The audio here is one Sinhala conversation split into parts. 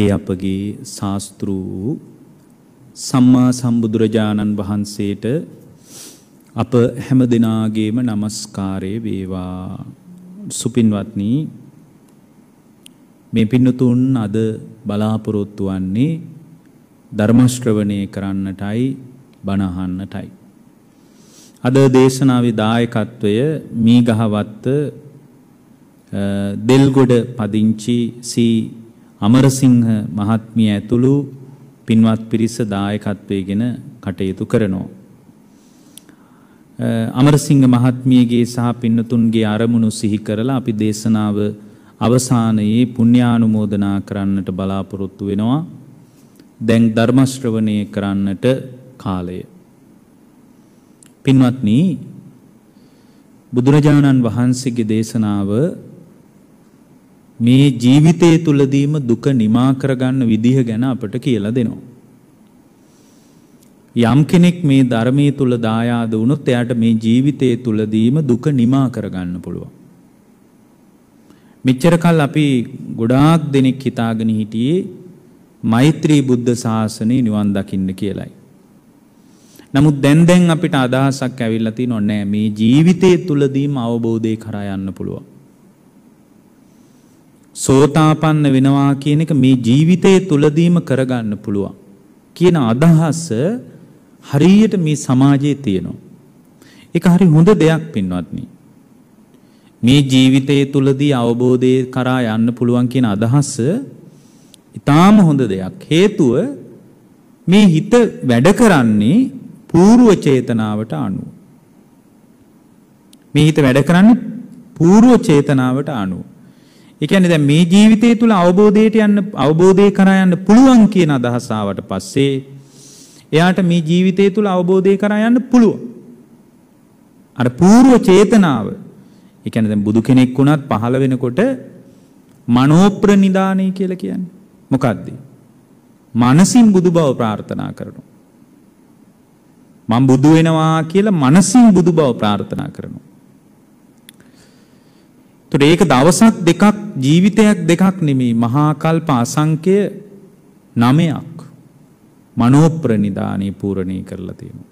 ඒ අපගේ ශාස්තෘ සම්මා සම්බුදුරජාණන් වහන්සේට අප හැම දෙනාගේම নমස්කාරය වේවා සුපින්වත්නි මේ පින්නතුන් අද බලාපොරොත්තු වන්නේ ධර්ම ශ්‍රවණය කරන්නටයි බණ අහන්නටයි අද දේශනාවේ දායකත්වය මීගහවත්ත දෙල්ගොඩ පදිංචි සී අමරසිංහ මහත්මිය ඇතුළු පින්වත් පිරිස දායකත්වයේගෙන කටයුතු කරනවා. අමරසිංහ මහත්මියගේ සහ පින්නතුන්ගේ අරමුණු සිහි කරලා අපි දේශනාව අවසානයේ පුණ්‍යානුමෝදනා කරන්නට බලාපොරොත්තු වෙනවා. දැන් ධර්ම ශ්‍රවණය කරන්නට කාලය. පින්වත්නි බුදුරජාණන් වහන්සේගේ දේශනාව මේ ජීවිතය තුලදීම දුක නිමා කරගන්න විදිහ ගැන අපට කියලා දෙනවා. යම් කෙනෙක් මේ ධර්මයේ තුල දායාද වුණොත් එයාට මේ ජීවිතය තුලදීම දුක නිමා කරගන්න පුළුවන්. මෙච්චර කල් අපි ගොඩාක් දෙනෙක් හිතාගෙන හිටියේ මෛත්‍රී බුද්ධ ශාසනය නිවන් දකින්න කියලයි. නමුත් දැන් දැන් අපිට අදහසක් ඇවිල්ලා තියෙනවා නෑ මේ ජීවිතය තුලදීම අවබෝධය කරා යන්න පුළුවන්. සෝතාපන්න වෙනවා කියන එක මේ ජීවිතයේ තුලදීම කරගන්න පුළුවන් කියන අදහස හරියට මේ සමාජයේ තියෙනවා. ඒක හරි හොඳ දෙයක් පින්වත්නි. මේ ජීවිතයේ තුලදී අවබෝධය කරා යන්න පුළුවන් කියන අදහස ඉතාම හොඳ දෙයක්. හේතුව මේ හිත වැඩ කරන්නේ పూర్ව චේතනාවට අනුව. මේ හිත වැඩ කරන්නේ పూర్ව චේතනාවට අනුව. ඒ කියන්නේ දැන් මේ ජීවිතය තුල අවබෝධයට යන්න අවබෝධය කරා යන්න පුළුවන් කියන අදහස ආවට පස්සේ එයාට මේ ජීවිතය තුල අවබෝධය කරා යන්න පුළුවන්. අර పూర్ව චේතනාව. ඒ කියන්නේ දැන් බුදු කෙනෙක් වුණත් පහළ වෙනකොට මනෝප්‍රනිදානය කියලා කියන්නේ මොකද්ද? මනසින් බුදු බව ප්‍රාර්ථනා කරනවා. මම බුදු වෙනවා කියලා මනසින් බුදු බව ප්‍රාර්ථනා කරනවා. එතකොට ඒක දවසක් දෙකක් ජීවිතයක් දෙකක් නෙමෙයි මහා කල්ප අසංඛ්‍ය නමයක් මනෝප්‍රනිදානේ පූර්ණේ කරලා තියෙනවා.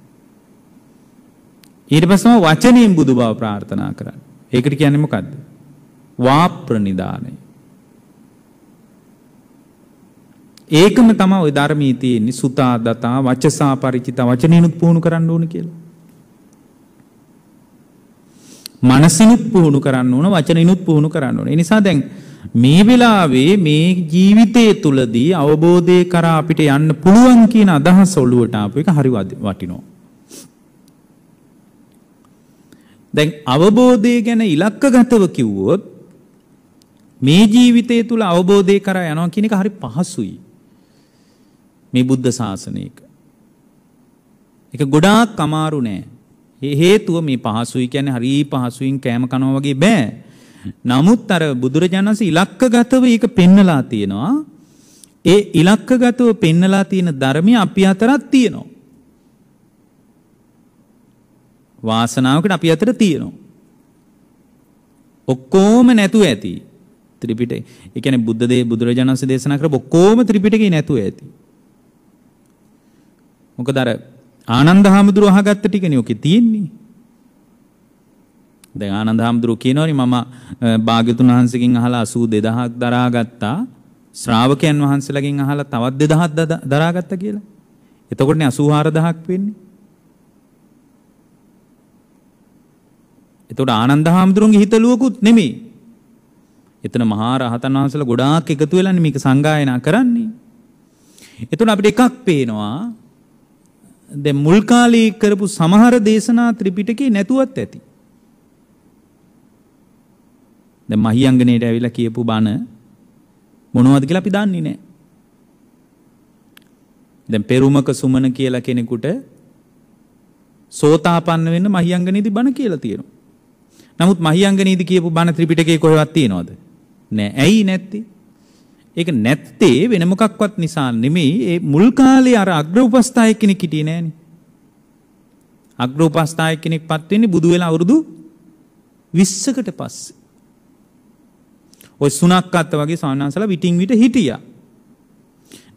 ඊට පස්සම වචනයෙන් බුදු බව ප්‍රාර්ථනා කරන්න. ඒකට කියන්නේ මොකද්ද? වාප්‍රනිදානේ. ඒකම තමයි ওই ධර්මයේ තියෙන්නේ සුතා දතා වචසා ಪರಿචිත වචනිනුත් පුහුණු කරන්න ඕන කියලා. මනසිනුත් පුහුණු කරන්න ඕන වචනිනුත් පුහුණු කරන්න ඕන. එනිසා දැන් මේ වෙලාවේ මේ ජීවිතයේ තුලදී අවබෝධය කරා අපිට යන්න පුළුවන් කියන අදහස ඔළුවට ආපු එක හරි වටිනවා. දැන් අවබෝධය ගැන ඉලක්කගතව කිව්වොත් මේ ජීවිතය තුළ අවබෝධය කරා යනවා කියන එක හරි පහසුයි. මේ බුද්ධ ශාසනයක. එක ගොඩාක් අමාරු නෑ. හේතුව මේ පහසුයි කියන්නේ හරි පහසුවෙන් කෑම කනවා වගේ බෑ. නමුත් අර බුදුරජාණන් වහන්සේ ඉලක්කගතව ඒක පෙන්නලා තියෙනවා. ඒ ඉලක්කගතව පෙන්නලා තියෙන ධර්මය අපි අතරත් තියෙනවා. වාසනාවකට අපි අතර තියෙනවා. ඔක්කොම නැතුව ඇති. ත්‍රිපිටකය. ඒ කියන්නේ බුද්ධ දේ බුදුරජාණන් වහන්සේ දේශනා කරපු ඔක්කොම ත්‍රිපිටකේ නැතුව ඇති. මොකද අර ආනන්ද හාමුදුරු අහගත්ත ටිකනේ ඔකේ තියෙන්නේ. දැන් ආනන්ද හාමුදුරු කියනවනේ මම භාග්‍යතුන් වහන්සේගෙන් අහලා 82000ක් දරාගත්තා. ශ්‍රාවකයන් වහන්සේලාගෙන් අහලා තවත් 2000ක් දරාගත්තා කියලා. එතකොටනේ 84000ක් වෙන්නේ. එතකොට ආනන්ද හාමුදුරුවන්ගේ හිතලුවකුත් නෙමෙයි. එතන මහා රහතන් වහන්සේලා ගොඩාක් එකතු වෙලානේ මේක සංගායනා කරන්නේ. එතකොට අපිට එකක් පේනවා දැ මුල්කාලී කරපු සමහර දේශනා ත්‍රිපිටකේ නැතුවත් ඇති. ද මහියංගනයට ඇවිල කියපු බණ මොනවද කියලා අපි දන්නේ නෑ. දැන් පෙරුමක සුමන කියලා කෙනෙකුට සෝතාපන්න වෙන්න මහියංගනීති බණ කියලා තියෙනවා. නමුත් මහියංගනීති කියපු බණ ත්‍රිපිටකේ කොහෙවත් තියනවද? නෑ. ඇයි නැත්තේ? ඒක නැත්තේ වෙන මොකක්වත් නිසා නෙමෙයි ඒ මුල් කාලේ අර අග්‍ර උපස්ථායක කෙනෙක් හිටියේ නෑනේ. අග්‍ර උපස්ථායක කෙනෙක්පත් වෙන්නේ බුදු වෙලා අවුරුදු 20කට පස්සේ. ওই සුණක්කත් වගේ සාමාන්‍යසලා විටින් විට හිටියා.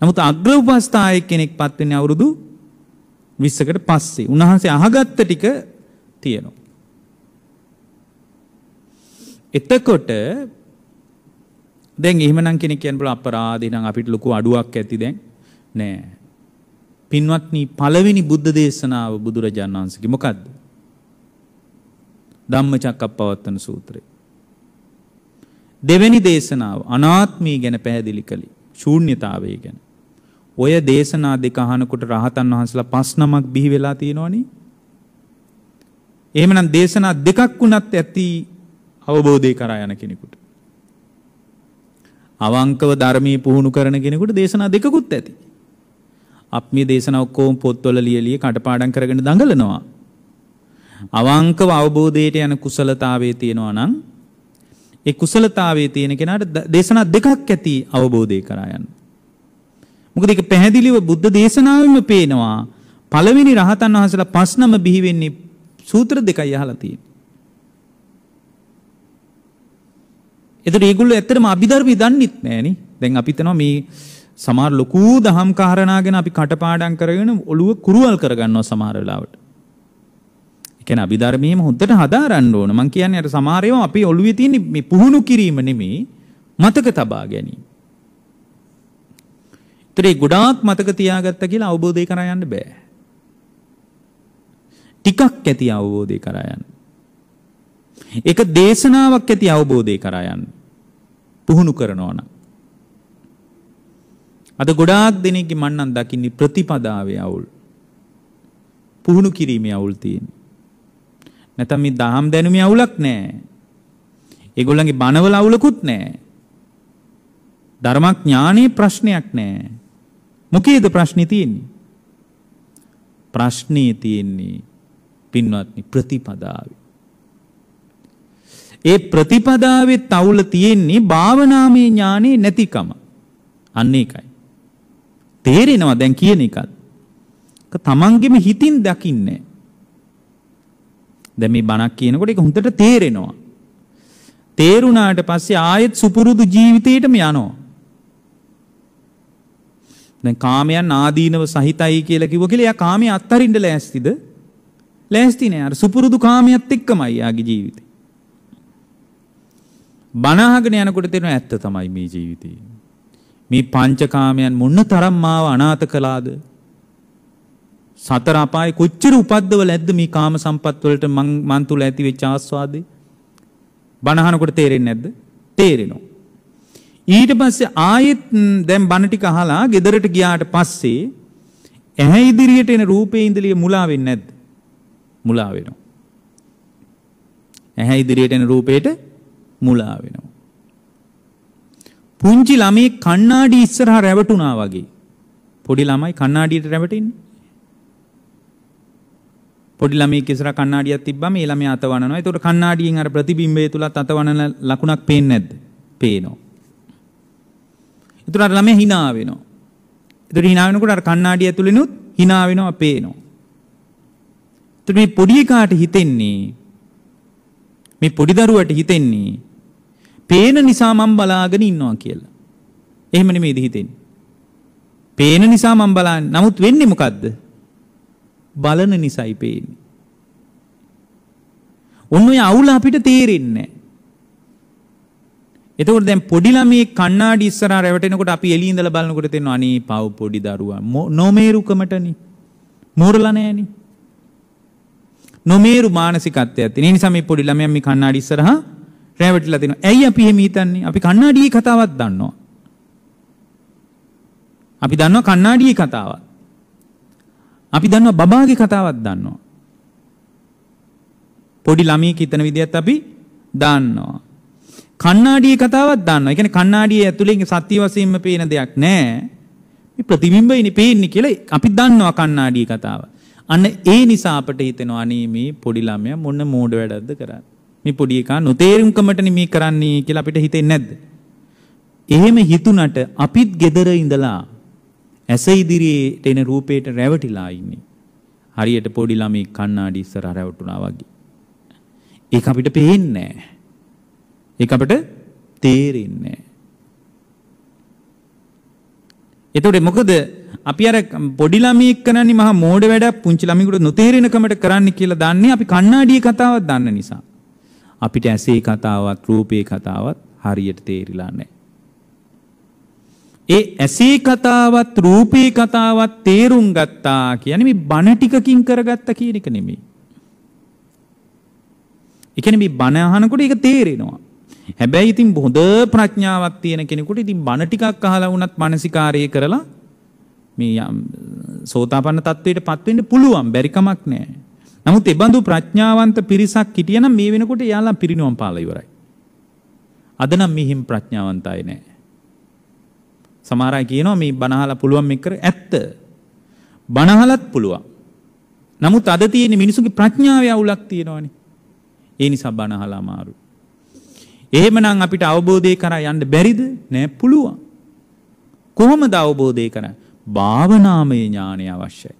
නමුත් අග්‍ර උපස්ථායක කෙනෙක්පත් වෙන්නේ අවුරුදු 20කට පස්සේ. උන්වහන්සේ අහගත්ත ටික තියෙනවා. එතකොට දැන් එහෙමනම් කෙනෙක් කියන්න පුළුවන් අපරාධේ නම් අපිට ලොකු අඩුවක් ඇති දැන් නෑ. පින්වත්නි පළවෙනි බුද්ධ දේශනාව බුදුරජාණන් වහන්සේගේ මොකද්ද? ධම්මචක්කප්පවත්තන සූත්‍රය. දෙවැනි දේශනාව අනාත්මී ගැන පැහැදිලි කළේ ශූන්‍යතාවය ගැන. ඔය දේශනා දෙක අහනකොට රහතන් වහන්සලා පස් නමක් බිහි වෙලා තියෙනවනේ. එහෙමනම් දේශනා දෙකක් වුණත් ඇති අවබෝධය කරා යන කෙනෙකුට. අවංකව ධර්මී පුහුණු කරන කෙනෙකුට දේශනා දෙකකුත් ඇති. අපි මේ දේශනා ඔක්කොම පොත්වල ලියලිය කටපාඩම් කරගෙන දඟලනවා. අවංකව අවබෝධයට යන කුසලතාවයේ තියෙනවා නම් ඒ කුසලතාවයේ තියෙන කෙනාට දේශනා දෙකක් ඇති අවබෝධය කරා යන්න. මොකද ඒක පැහැදිලිව බුද්ධ දේශනාවෙම පේනවා. පළවෙනි රහතන් වහන්සේලා පස්නම බිහි වෙන්නේ සූත්‍ර දෙකයි අහලා තියෙන්නේ. එතට ඒගොල්ලෝ ඇත්තටම අභිධර්මය දන්නෙත් නෑනේ. දැන් අපි හිතනවා මේ සමහර ලොකු දහම් කාරණාගෙන අපි කටපාඩම් කරගෙන ඔළුව කුරුවල් කරගන්නවා සමහර වෙලාවට. ඒ කියන්නේ අභිධර්මයේම හොද්දට හදාරන්න ඕන. මම කියන්නේ අර සමහර ඒවා අපි ඔළුවේ තියෙන මේ පුහුණු කිරීම නෙමෙයි මතක තබා ගැනීම. ඒතරේ ගොඩාක් මතක තියාගත්ත කියලා අවබෝධය කරා යන්න බෑ. ටිකක් ඇති අවබෝධය කරා යන්න. ඒක දේශනාවක් ඇති අවබෝධය කරා යන්න. පුහුණු කරනවා නම්. අද ගොඩාක් දෙනෙක්ගේ මන් නම් දකින්නේ ප්‍රතිපදාවේ අවුල්. පුහුණු කිරීමේ අවුල් තියෙන්නේ. නැත්නම් මේ දහම් දැනුමේ අවුලක් නැහැ. ඒගොල්ලන්ගේ බණවල අවුලකුත් නැහැ. ධර්මඥානයේ ප්‍රශ්නයක් නැහැ. මොකේද ප්‍රශ්නේ තියෙන්නේ? ප්‍රශ්නේ තියෙන්නේ පින්වත්නි ප්‍රතිපදාවේ. ඒ ප්‍රතිපදාවේ තවුල තියෙන්නේ භාවනාමය ඥානේ නැතිකම. අන්න ඒකයි. තේරෙනවා දැන් කියන එකත්. තමන්ගෙම හිතින් දකින්නේ. දැන් මේ බණක් කියනකොට ඒක හොඳට තේරෙනවා. තේරුණාට පස්සේ ආයෙත් සුපුරුදු ජීවිතේටම යනවා. දැන් කාමයන් ආදීනව සහිතයි කියලා කිව්ව කියලා එයා කාමයේ අත්තරින්න ලෑස්තිද? ලෑස්ති නෑ. අර සුපුරුදු කාමයට එක්කමයි යාගේ ජීවිතේ. බනහගෙන යනකොට තේරෙන ඇත්ත තමයි මේ ජීවිතේ. මේ පංචකාමයන් මොන තරම් මාව අනාථ කළාද? සතර අපායේ කොච්චර උපද්දවල ඇද්ද මේ කාම සම්පත් වලට මං මන් තුල ඇති වෙච්ච ආස්වාදේ? බනහනකොට තේරෙන්නේ නැද්ද? තේරෙනවා. ඊට පස්සේ ආයෙත් දැන් බණ ටික අහලා ගෙදරට ගියාට පස්සේ ඇහැ ඉදිරියට එන රූපේ ඉඳලිය මුලා වෙන්නේ නැද්ද? මුලා වෙනවා. ඇහැ ඉදිරියට එන රූපේට මුලා වෙනවා. පුංචි ළමේ කණ්ණාඩි ඉස්සරහා රැවටුණා වගේ. පොඩි ළමයි කණ්ණාඩියට රැවටෙන්නේ. පොඩි ළමෙක් ඉස්සරහා කණ්ණාඩියක් තිබ්බම ඒ ළමයා අතවනනවා. ඒතකොට කණ්ණාඩියෙන් අර ප්‍රතිබිම්බය තුලත් අතවනන ලකුණක් පේන්නේ නැද්ද? පේනවා. ඒතකොට අර ළමයා hina වෙනවා. ඒතකොට hina වෙනකොට අර කණ්ණාඩිය ඇතුළෙනුත් hina වෙනවා පේනවා. ඒතකොට මේ පොඩි එකාට හිතෙන්නේ මේ පොඩි දරුවට හිතෙන්නේ පේන නිසා මම බලාගෙන ඉන්නවා කියලා. එහෙම නෙමෙයිද හිතෙන්නේ. පේන නිසා මම බලන්නේ. නමුත් වෙන්නේ මොකද්ද? බලන නිසායි පේන්නේ. ඔන්න ඔය අවුල අපිට තේරෙන්නේ එතකොට දැන් පොඩි ළමයේ කණ්ණාඩි ඉස්සරහා රැවටෙනකොට අපි එළිය ඉඳලා බලනකොට තේරෙනවා අනේ පාව පොඩි දරුවා නොමේරුකමටනේ මෝරලා නෑනේ නොමේරු මානසිකත්වයක් තියෙන නිසා මේ පොඩි ළමයා මේ කණ්ණාඩි ඉස්සරහා රැවටිලා තිනවා. ඇයි අපි එහෙම හිතන්නේ? අපි කන්නාඩියේ කතාවක් දන්නවා. අපි දන්නවා කන්නාඩියේ කතාවක්. අපි දන්නවා බබාගේ කතාවක් දන්නවා. පොඩි ළමයෙක් හිතන විදිහත් අපි දන්නවා. කන්නාඩියේ කතාවක් දන්නවා. ඒ කියන්නේ කන්නාඩියේ ඇතුලේ සත්‍ය වශයෙන්ම පේන දෙයක් නැහැ. මේ ප්‍රතිබිම්බයනේ පේන්නේ කියලා අපි දන්නවා කන්නාඩියේ කතාව. අන්න ඒ නිසා අපට හිතෙනවා අනේ මේ පොඩි ළමයා මොන මෝඩ වැඩක්ද කරන්නේ. මේ පොඩි එකා නොතේරුම්කමටනේ මේ කරන්නේ කියලා අපිට හිතෙන්නේ නැද්ද? එහෙම හිතුණට අපිත් gedara ඉඳලා ඇස ඉදිරියට එන රූපයට රැවටිලා ඉන්නේ. හරියට පොඩි ළමයි කණ්ණාඩි ඉස්සරහ රැවටුණා වගේ. ඒක අපිට පේන්නේ නැහැ. ඒක අපිට තේරෙන්නේ නැහැ. එතකොට මොකද අපි අර පොඩි ළමයෙක් කරන්නේ මහා මෝඩ වැඩක් පුංචි ළමයෙකුට නොතේරෙන කමකට කරන්න කියලා දන්නේ අපි කණ්ණාඩියේ කතාවක් දන්න නිසා. අපිට ඇසේ කතාවත් රූපේ කතාවත් හරියට තේරිලා නැහැ. ඒ ඇසේ කතාවත් රූපේ කතාවත් තේරුම් ගත්තා කියන්නේ මේ බණ ටිකකින් කරගත්ත කියන එක නෙමෙයි. ඒ කියන්නේ මේ බණ අහනකොට ඒක තේරෙනවා. හැබැයි ඉතින් හොඳ ප්‍රඥාවක් තියෙන කෙනෙකුට ඉතින් බණ ටිකක් අහලා වුණත් මානසිකාරය කරලා මේ සෝතාපන්න තත්වයට පත් වෙන්න පුළුවන් බැරි කමක් නැහැ. නමුත් එබඳු ප්‍රඥාවන්ත පිරිසක් හිටියනම් මේ වෙනකොට එයාලා පිරිනුවම් පාලා ඉවරයි. අද නම් මිහිම් ප්‍රඥාවන්ත අය නෑ. සමහර අය කියනවා මේ බනහලා පුළුවන් මේක කර ඇත්ත. බනහලත් පුළුවන්. නමුත් අද තියෙන මිනිසුන්ගේ ප්‍රඥාවේ අවුලක් තියෙනවනේ. ඒ නිසා බනහලා අමාරු. එහෙමනම් අපිට අවබෝධය කරා යන්න බැරිද? නෑ පුළුවන්. කොහොමද අවබෝධය කරන්නේ? භාවනාමය ඥානය අවශ්‍යයි.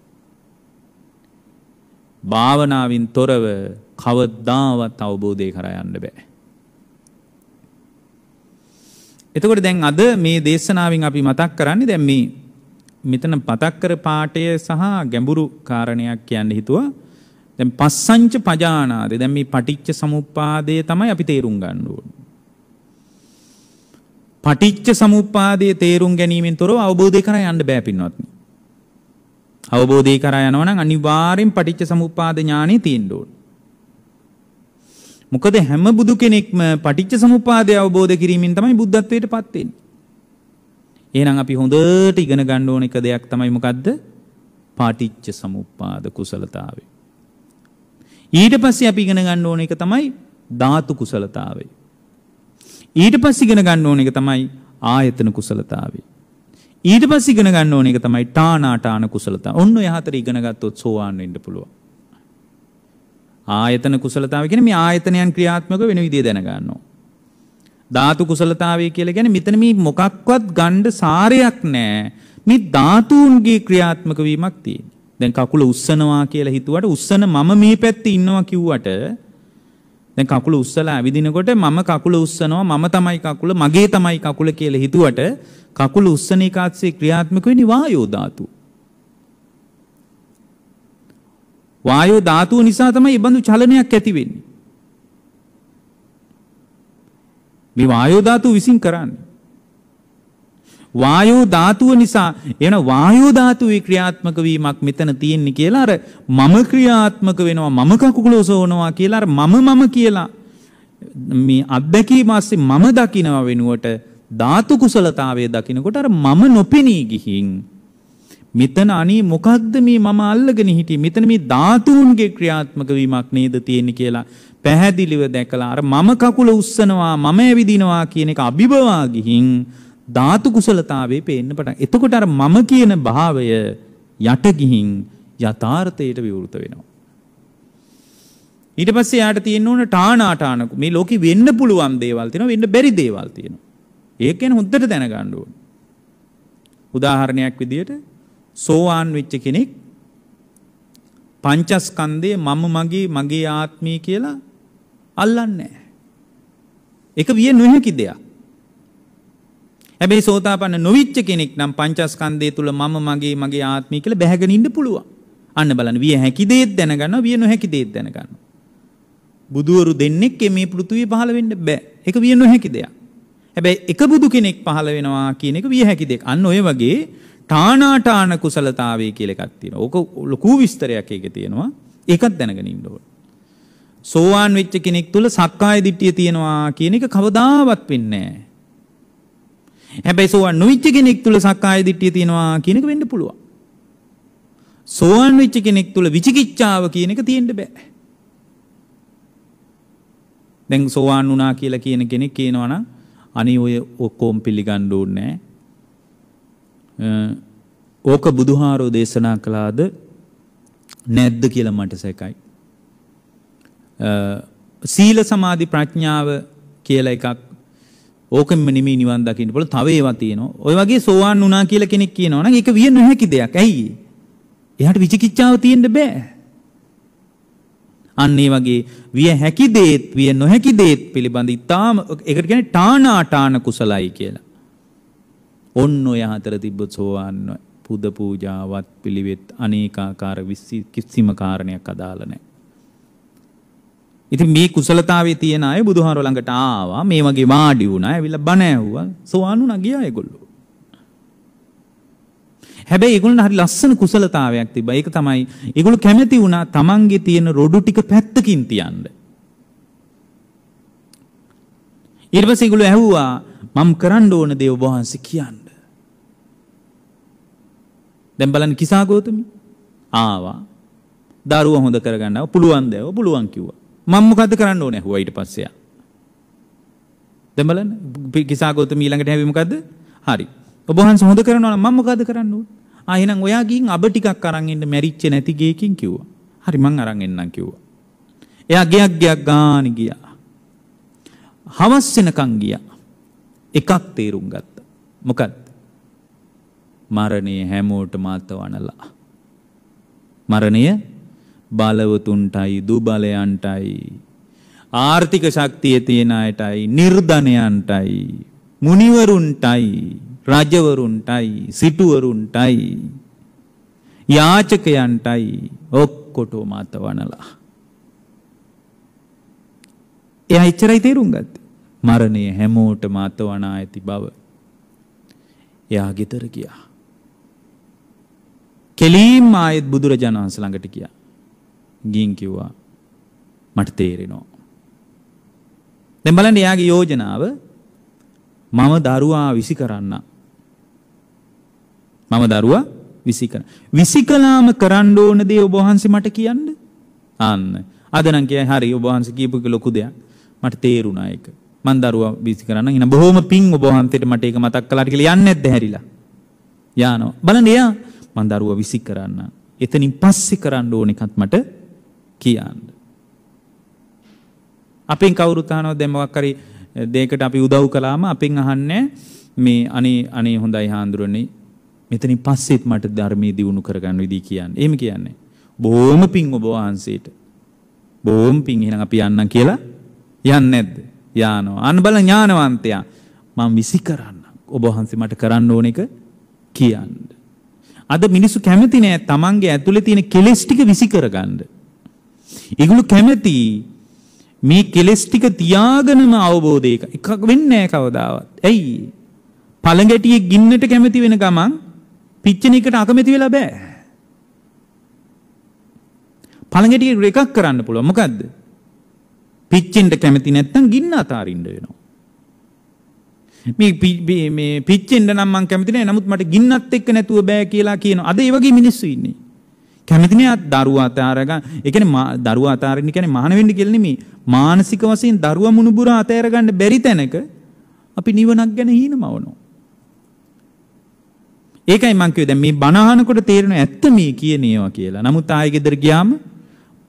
භාවනාවින් තොරව කවදාවත් අවබෝධය කරා යන්න බෑ. එතකොට දැන් අද මේ දේශනාවෙන් අපි මතක් කරන්නේ දැන් මේ මෙතන මතක් කර පාඩය සහ ගැඹුරු කාරණයක් කියන්න හිතුවා. දැන් පස්සංච පජානාදේ දැන් මේ පටිච්ච සමුප්පාදය තමයි අපි තේරුම් ගන්න ඕනේ. පටිච්ච සමුප්පාදයේ තේරුම් ගැනීමෙන් තොරව අවබෝධය කරා යන්න බෑ පින්වත්නි. අවබෝධය කරා යනවා නම් අනිවාර්යෙන් පටිච්ච සමුප්පාද ඥානෙ තියෙන්න ඕන. මොකද හැම බුදු කෙනෙක්ම පටිච්ච සමුප්පාදය අවබෝධ කිරීමෙන් තමයි බුද්ධත්වයට පත් වෙන්නේ. එහෙනම් අපි හොඳට ඉගෙන ගන්න ඕන එක දෙයක් තමයි මොකද්ද? පාටිච්ච සමුප්පාද කුසලතාවය. ඊට පස්සේ අපි ඉගෙන ගන්න ඕන එක තමයි ධාතු කුසලතාවය. ඊට පස්සේ ඉගෙන ගන්න ඕන එක තමයි ආයතන කුසලතාවය. ඊට පස්ස ඉගෙන ගන්න ඕන එක තමයි ටානාටාන කුසලතා. ඔන්න ඔය හතර ඉගෙන ගත්තොත් සෝවාන් වෙන්න පුළුවන්. ආයතන කුසලතාව කියන්නේ මේ ආයතනයන් ක්‍රියාත්මක වෙන විදිය දැන ගන්නවා. ධාතු කුසලතාවය කියලා කියන්නේ මෙතන මේ මොකක්වත් ගණ්ඩ සාරයක් නැහැ. මේ ධාතුන්ගේ ක්‍රියාත්මක වීමක් තියෙනවා. දැන් කකුල උස්සනවා කියලා හිතුවට උස්සන මම මේ පැත්තේ ඉන්නවා කිව්වට දැන් කකුල උස්සලා ඇවිදිනකොට මම කකුල උස්සනවා මම තමයි කකුල මගේ තමයි කකුල කියලා හිතුවට කකුල උස්සන එකත්සේ ක්‍රියාත්මක වෙන්නේ වායෝ ධාතුව. වායෝ ධාතුව නිසා තමයි බඳු චලනයක් ඇති වෙන්නේ. මේ වායෝ ධාතුව විසින් කරන්නේ. වායෝ ධාතුව නිසා එන වායෝ ධාතුවේ ක්‍රියාත්මක වීමක් මෙතන තියෙන්නේ කියලා අර මම ක්‍රියාත්මක වෙනවා මම කකුල ඔසවනවා කියලා අර මම මම කියලා මේ අත්දැකීම ASCII මම දකිනව වෙනුවට ධාතු කුසලතාවයේ දකිනකොට අර මම නොපෙනී ගිහින් මෙතන අනේ මොකක්ද මේ මම අල්ලගෙන හිටියේ මෙතන මේ ධාතුන්ගේ ක්‍රියාත්මක වීමක් නේද තියෙන්නේ කියලා පැහැදිලිව දැකලා අර මම කකුල උස්සනවා මම ඇවිදිනවා කියන එක අභිබවා ගිහින් ධාතු කුසලතාවේ පේන්න පටන්. එතකොට අර මම කියන භාවය යට ගිහින් යථාර්ථයට විවෘත වෙනවා. ඊට පස්සේ යාට තියෙන්න ඕන ටානාටාන මේ ලෝකෙ වෙන්න පුළුවන් දේවල් තියෙනවා වෙන්න බැරි දේවල් තියෙනවා. ඒක ගැන හොඳට දැනගන්න ඕන. උදාහරණයක් විදියට සෝවාන් වෙච්ච කෙනෙක් පංචස්කන්ධයේ මම මගේ මගේ ආත්මය කියලා අල්ලන්නේ නැහැ. ඒක විය නොහැකි දෙයක්. හැබැයි සෝතාපන්න නොවිච්ච කෙනෙක් නම් පංචස්කන්දය තුළ මම මගේ මගේ ආත්මය කළ බැහැගෙන ඉන්න පුළුවන්. අන්න බලන්න විය හැකි දේත් දැනගන්න විය නොහැකි දේත් දැනගන්න. බුදුවරු දෙන්නෙක් මේ පෘතුවේ පහළ වෙන්න බෑ. එක විය නොහැකි දෙයක්. හැබැයි එක බුදු කෙනෙක් පහළ වෙනවා කියන එක විය හැකි දෙයක්. අන්න ඔය වගේ ටානාටාන කුසලතාවේ කියලා එකක් තියෙනවා. ඕක ලොකු විස්තරයක් ඒකේ තියෙනවා. ඒකත් දැනගෙන ඉන්න ඕනේ. සෝවාන් වෙච්ච කෙනෙක් තුළ සක්කාය දිට්ඨිය තියෙනවා කියන එක කවදාවත් වෙන්නේ නැහැ. හැබැයි සෝවන් නොවිච්ච කෙනෙක් තුල සක්කාය දිට්ඨිය තියෙනවා කියන එක වෙන්න පුළුවන්. සෝවන් වෙච්ච කෙනෙක් තුල විචිකිච්ඡාව කියන එක තියෙන්න බෑ. දැන් සෝවාන් වුණා කියලා කියන කෙනෙක් කියනවා නම් අනේ ඔය ඔක්කොම පිළිගන්න ඕනේ ඕක බුදුහාරෝ දේශනා කළාද නැද්ද කියලා මට සැකයි. සීල සමාධි ප්‍රඥාව කියලා එකක් ඕකෙම නෙමෙයි නිවන් දකින්න පුළුවන්. තව ඒවා තියෙනවා. ඔය වගේ සෝවාන් වුණා කියලා කෙනෙක් කියනවා නම් ඒක විය නොහැකි දෙයක්. ඇයි? එයාට විචිකිච්ඡාව තියෙන්න බෑ. අන්න ඒ වගේ විය හැකි දේත් විය නොහැකි දේත් පිළිබඳ ඉතාම ඒකට කියන්නේ ටානාටාන කුසලයි කියලා. ඔන්න ඔය හතර තිබ්බ සෝවාන් පුද පූජාවත් පිළිවෙත් අනේකාකාර කිසිම කාරණයක් අදාළ නැහැ. ඉතින් මේ කුසලතාවයේ තියෙන අය බුදුහාර ළඟට ආවා මේ වගේ වාඩි වුණා ඇවිල්ලා බණ ඇහුවා සෝවන් වුණා ගියා ඒගොල්ලෝ හැබැයි ඒගොල්ලන්ට හරි ලස්සන කුසලතාවයක් තිබ්බා ඒක තමයි ඒගොල්ලෝ කැමැති වුණා Tamange තියෙන රොඩු ටික පැත්තකින් තියන්න ඊට පස්සේ ඒගොල්ලෝ ඇහුවා මම කරන්න ඕන දේ ඔබ වහන්සේ කියන්න දැන් බලන්න කිසා ගෝතමී ආවා දරුවා හොඳ කරගන්නව පුළුවන් දෑව පුළුවන් කිව්වා මම මොකද්ද කරන්න ඕනේ ඇහුවා ඊට පස්සේ. දැන් බලන්න කිසා ගෞතම ඊළඟට හැවි මොකද්ද? හරි. ඔබ වහන්සේ හොඳ කරනවා නම් මම මොකද්ද කරන්න ඕනේ? ආ එහෙනම් ඔයා ගිහින් අබ ටිකක් අරන් එන්න මැරිච්ච නැති ගේකින් කිව්වා. හරි මං අරන් එන්නම් කිව්වා. එයා ගයක් ගයක් ගාන ගියා. හවස් වෙනකන් ගියා. එකක් තේරුම් ගත්තා. මොකද්ද? මරණය හැමෝටම අතවනලා. මරණය බලවතුන්ටයි දුබලයන්ටයි ආර්ථික ශක්තිය තියෙන අයටයි නිර්ධනයන්ටයි මුනිවරුන්ටයි රජවරුන්ටයි සිටුවරුන්ටයි යාචකයන්ටයි ඔක්කොටෝ මත වනලා එයා එච්චරයි තේරුම් ගත්තේ මරණය හැමෝට මත වනා ඇති බව එයා ගෙදර ගියා කෙලීම් ආයෙත් බුදුරජාණන් වහන්සේ ළඟට ගියා ගින් කිව්වා මට තේරෙනවා. දැන් බලන්න එයාගේ යෝජනාව මම දරුවා විසි කරන්න. මම දරුවා විසි කරන. විසිකලාම කරන්න ඕන දේ ඔබ වහන්සේ මට කියන්න. අන්න. අද නම් කියයි හරි ඔබ වහන්සේ කියපු එක ලොකු දෙයක්. මට තේරුණා ඒක. මං දරුවා විසි කරන්න. ඉතින් බොහොම පිං ඔබ වහන්සේට මට ඒක මතක් කළාට කියලා යන්නේ නැද්ද හැරිලා. යනවා. බලන්න එයා මං දරුවා විසි කරන්න. එතනින් පස්සේ කරන්න ඕන එකත් මට කියන්න. අපෙන් කවුරුත් අහනවා දැන් මොකක් හරි දෙයකට අපි උදව් කළාම අපෙන් අහන්නේ මේ අනේ අනේ හොඳයි හාඳුරනේ මෙතනින් පස්සෙත් මට ධර්මයේ දියුණු කරගන්න විදිහ කියන්නේ. එහෙම කියන්නේ. බොහොම පිං ඔබ වහන්සේට. බොහොම පිං එහෙනම් අපි යන්නම් කියලා යන්නේ නැද්ද? යానවා. අන්න බලන්න ඥානවන්තයා මම විසි කරන්න. ඔබ වහන්සේ මට කරන්න ඕන එක කියන්න. අද මිනිස්සු කැමති නෑ තමන්ගේ ඇතුලේ තියෙන කෙලෙස් ටික විසි කරගන්න. ඒගොල්ලෝ කැමැති මේ කෙලෙස් ටික තියාගෙනම අවබෝධයක එකක් වෙන්නේ නැහැ කවදාවත්. ඇයි? පළඟැටියෙක් ගින්නට කැමැති වෙන ගමන් පිච්චෙන එකට අකමැති වෙලා බෑ. පළඟැටියෙක් එකක් කරන්න පුළුවන්. මොකද්ද? පිච්චෙන්න කැමැති නැත්නම් ගින්න අතාරින්න වෙනවා. මේ මේ පිච්චෙන්න නම් මං කැමති නෑ. නමුත් මට ගින්නත් එක්ක නැතුව බෑ කියලා කියනවා. අද ඒ වගේ මිනිස්සු ඉන්නේ. කැමති නෑ දරුවා අතාරග ඒ කියන්නේ දරුවා අතාරින්න කියන්නේ මහාන වෙන්න කියලා නෙමෙයි මානසික වශයෙන් දරුවා මුණුබුරා අතෑර ගන්න බැරි තැනක අපි නිවනක් ගැන හීනමවනවා ඒකයි මං කිව්වේ දැන් මේ බණ අහනකොට තේරෙන ඇත්ත මේ කියන ඒවා කියලා නමුත් ආයෙ ගෙදර ගියාම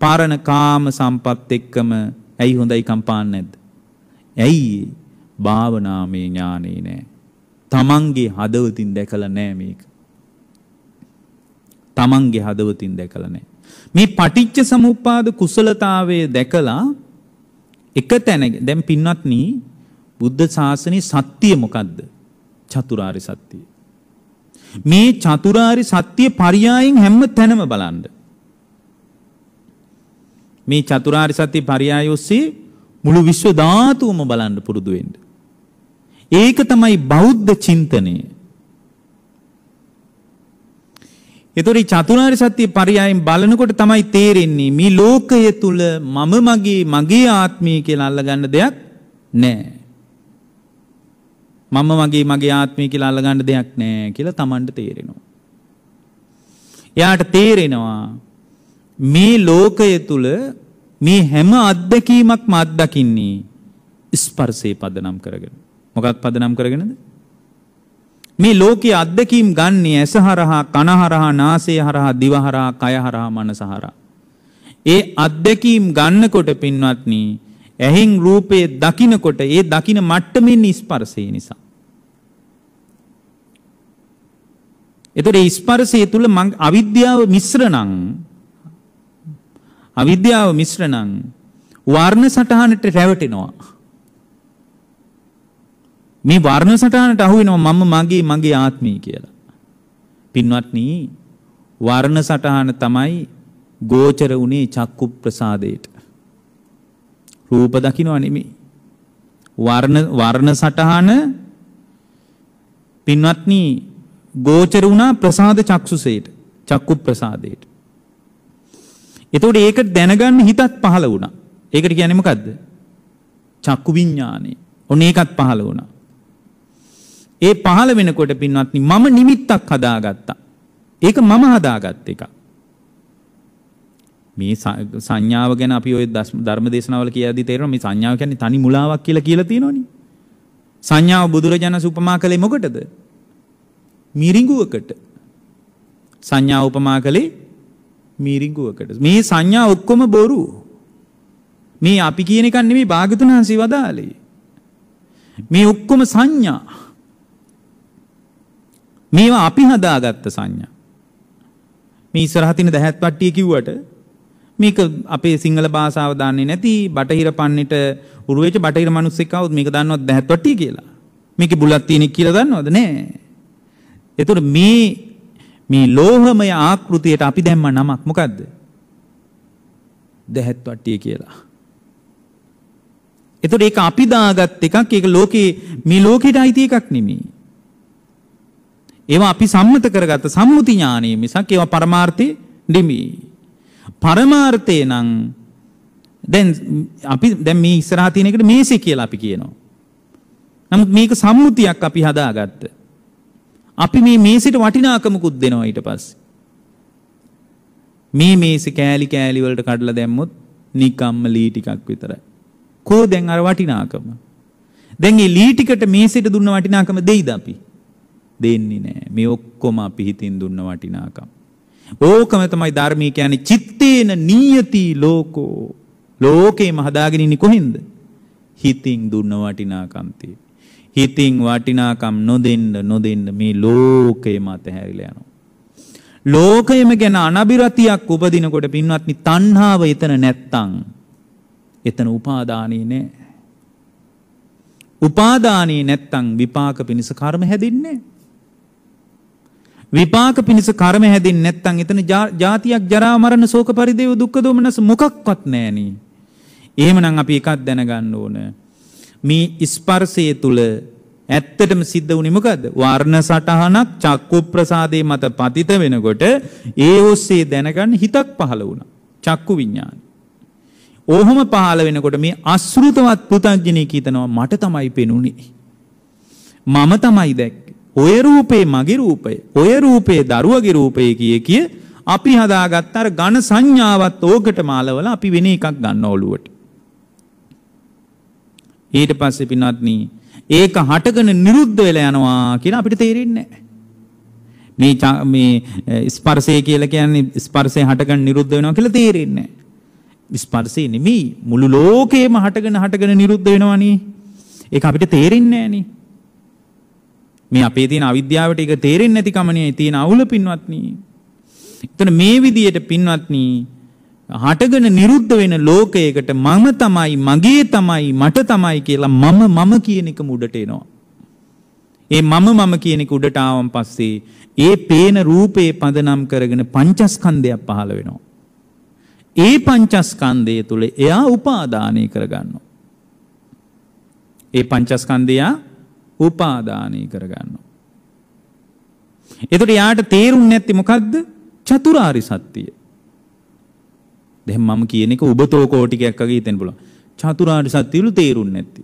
පරණ කාම සම්පත් එක්කම ඇයි හොඳයි කම්පාන්නේ නැද්ද ඇයි භාවනාමය ඥානේ නෑ තමන්ගේ හදවතින් දැකලා නෑ මේක තමන්ගේ හදවතින් දැකලා නැහැ. මේ පටිච්ච සමුප්පාද කුසලතාවය දැකලා එක තැන දැන් පින්වත්නි බුද්ධ ශාසනයේ සත්‍ය මොකද්ද? චතුරාර්ය සත්‍යය. මේ චතුරාර්ය සත්‍ය පරයයන් හැම තැනම බලන්න. මේ චතුරාර්ය සත්‍ය පරයය ඔස්සේ මුළු විශ්ව ධාතුවම බලන්න පුරුදු වෙන්න. ඒක තමයි බෞද්ධ චින්තනය. එතොර චතුරාර් සත්‍යය පරියායෙන් බලනකොට තමයි තේරෙන්නේ මේ ලෝකය තුළ මම මගේ මගේ ආත්මය කියලා අල්ලගන්න දෙයක් නෑ. මම මගේ මගේ ආත්මය කියලා අල්ලගන්න දෙයක් නෑ කියලා තමන්ට තේරෙනවා. එයාට තේරෙනවා මේ ලෝකය තුළ මේ හැම අත්දැකීමක් මත්දකින්නේ ස්පර්සය පදනම් කරගෙන. මොකක් පදනම් කරගෙනද? මේ ලෝකයේ අද්දකීම් ගන්නේ ඇස හරහා, කන හරහා, නාසය හරහා, දිව හරහා, කය හරහා, මනස හරහා. ඒ අද්දකීම් ගන්නකොට පින්වත්නි, ඇහෙන් රූපේ දකිනකොට ඒ දකින මට්ටමින් ස්පර්ශය නිසා. එතකොට ස්පර්ශය තුල මං අවිද්‍යාව මිශ්‍රණං අවිද්‍යාව මිශ්‍රණං වර්ණ සටහනට රැවටෙනවා. මේ වර්ණ සටහනට අහු වෙනවා මම මගේ මගේ ආත්මය කියලා. පින්වත්නි වර්ණ සටහන තමයි ගෝචර උනේ චක්කු ප්‍රසාදයට. රූප දකින්නවා නෙමෙයි. වර්ණ වර්ණ සටහන පින්වත්නි ගෝචර වුණා ප්‍රසාද චක්සුසේට චක්කු ප්‍රසාදයට. එතකොට ඒක දැනගන්න හිතත් පහළ වුණා. ඒකට කියන්නේ මොකද්ද? චක්කු විඥානේ. ඔන්න ඒකත් පහළ වුණා. ඒ පහළ වෙනකොට පින්වත්නි මම නිමිත්තක් හදාගත්තා. ඒක මම හදාගත් එකක්. මේ සංඥාව ගැන අපි ওই ධර්ම දේශනාවල කියලාදී තේරෙනවා මේ සංඥාව කියන්නේ තනි මුලාවක් කියලා කියලා තියෙනවනේ. සංඥාව බුදුරජාණන් උපමා කළේ මොකටද? මිරිඟුවකට. සංඥාව උපමා කළේ මිරිඟුවකට. මේ සංඥා ඔක්කොම බොරු. මේ අපි කියන එකක් නෙමෙයි භාගතුන් හන්සේ වදාළේ. මේ ඔක්කොම සංඥා මේවා අපි හදාගත්ත සංඥා. මේ ඉස්සරහ තියෙන දහත් පට්ටිය කිව්වට මේක අපේ සිංහල භාෂාව දන්නේ නැති බටහිර පන්නේට උරු වෙච්ච බටහිර මිනිස්සෙක් આવුත් මේක දන්නවත් දහත් පට්ටිය කියලා. මේකේ බුලක් තියෙන කියලා දන්නවද? නෑ. එතකොට මේ මේ ලෝහමය ආකෘතියට අපි දැම්ම නමක් මොකද්ද? දැහැත් වට්ටිය කියලා. එතකොට ඒක අපි දාගත් එකක් ඒක ලෝකේ මේ ලෝකෙට අයිති එකක් නෙමෙයි. ඒවා අපි සම්මත කරගත්ත සම්මුති ඥානයේ මිසක් ඒවා පරමාර්ථේ නෙමෙයි. පරමාර්ථේ නම් දැන් අපි දැන් මේ ඉස්සරහා තියෙන එකට මේසේ කියලා අපි කියනවා. නමුත් මේක සම්මුතියක් අපි හදාගත්ත. අපි මේ මේසෙට වටිනාකමකුත් දෙනවා ඊට පස්සේ. මේ මේසෙ කෑලි කෑලි වලට කඩලා දැම්මොත් නිකම්ම ලී ටිකක් විතරයි. කෝ දැන් අර වටිනාකම. දැන් මේ ලී ටිකට මේසෙට දුන්න වටිනාකම දෙයිද අපි? දෙන්නේ නෑ. මේ ඔක්කොම අපි හිතින් දුන්න වටිනාකම්. ඕකම තමයි ධර්මී කියන්නේ චිත්තේන නියති ලෝකෝ. ලෝකේම හදාගෙන ඉන්නේ කොහෙන්ද? හිතින් දුන්න වටිනාකම් හිතින් වටිනාකම් නොදෙන්න නොදෙන්න මේ ලෝකේම අතහැරිලා යනවා. ලෝකයම ගැන අනබිරතියක් උපදිනකොට පින්වත්නි තණ්හාව එතන නැත්තම් එතන උපාදානේ නැහැ. උපාදානේ නැත්තම් විපාක පිණිස කර්ම හැදින්නේ නැහැ. විපාක පිණිස කර්ම හැදෙන්නේ නැත්නම් එතන ජාතියක් ජරා මරණ ශෝක පරිදේව දුක්ඛ දෝමනස් මොකක්වත් නැහෙනි. එහෙමනම් අපි එකක් දැනගන්න ඕන. මේ ස්පර්ශය තුල ඇත්තටම සිද්ධ වුණේ මොකද්ද? වර්ණ සටහනක් චක්කු ප්‍රසාදේ මත පතිත වෙනකොට ඒ ඔස්සේ දැනගන්න හිතක් පහළ වුණා. චක්කු විඥාන. ඕහොම පහළ වෙනකොට මේ අශෘතවත් පුතග්ජනේ කියනවා මට තමයි පෙනුනේ. මම තමයි දැක්කේ. ඔය රූපේ මගේ රූපය. ඔය රූපේ දරුවගේ රූපය කිය කිය අපි හදාගත්ත අර ඝන සංඥාවත් ඕකට මාලවල අපි වෙන එකක් ගන්න ඔළුවට. ඊට පස්සේ පින්වත්නි ඒක හටගෙන නිරුද්ධ වෙලා යනවා කියලා අපිට තේරෙන්නේ නැහැ. මේ මේ ස්පර්ශය කියලා කියන්නේ ස්පර්ශය හටගෙන නිරුද්ධ වෙනවා කියලා තේරෙන්නේ නැහැ. ස්පර්ශය නෙමෙයි මුළු ලෝකේම හටගෙන හටගෙන නිරුද්ධ වෙනවනේ. ඒක අපිට තේරෙන්නේ නැහනේ. මේ අපේ තියෙන අවිද්‍යාවට ඒක තේරෙන්නේ නැති කමනේ තියෙන අවුල පින්වත්නි. එතන මේ විදියට පින්වත්නි හටගෙන නිරුද්ධ වෙන ලෝකයකට මම තමයි මගේ තමයි මට තමයි කියලා මම මම කියන එක මුඩට එනවා. ඒ මම මම කියන එක උඩට ආවන් පස්සේ ඒ පේන රූපේ පදනම් කරගෙන පංචස්කන්ධයක් පහළ වෙනවා. ඒ පංචස්කන්ධය තුල එයා උපාදානය කරගන්නවා. ඒ පංචස්කන්ධය උපාදානී කරගන්නවා. එතකොට යාට තේරුන්නේ නැති මොකද්ද? චතුරාරි සත්‍යය. දැන් මම කියන එක ඔබතෝ කෝටිකයක් වගේ හිතෙන්න පුළුවන්. චතුරාරි සත්‍යවලු තේරුන්නේ නැති.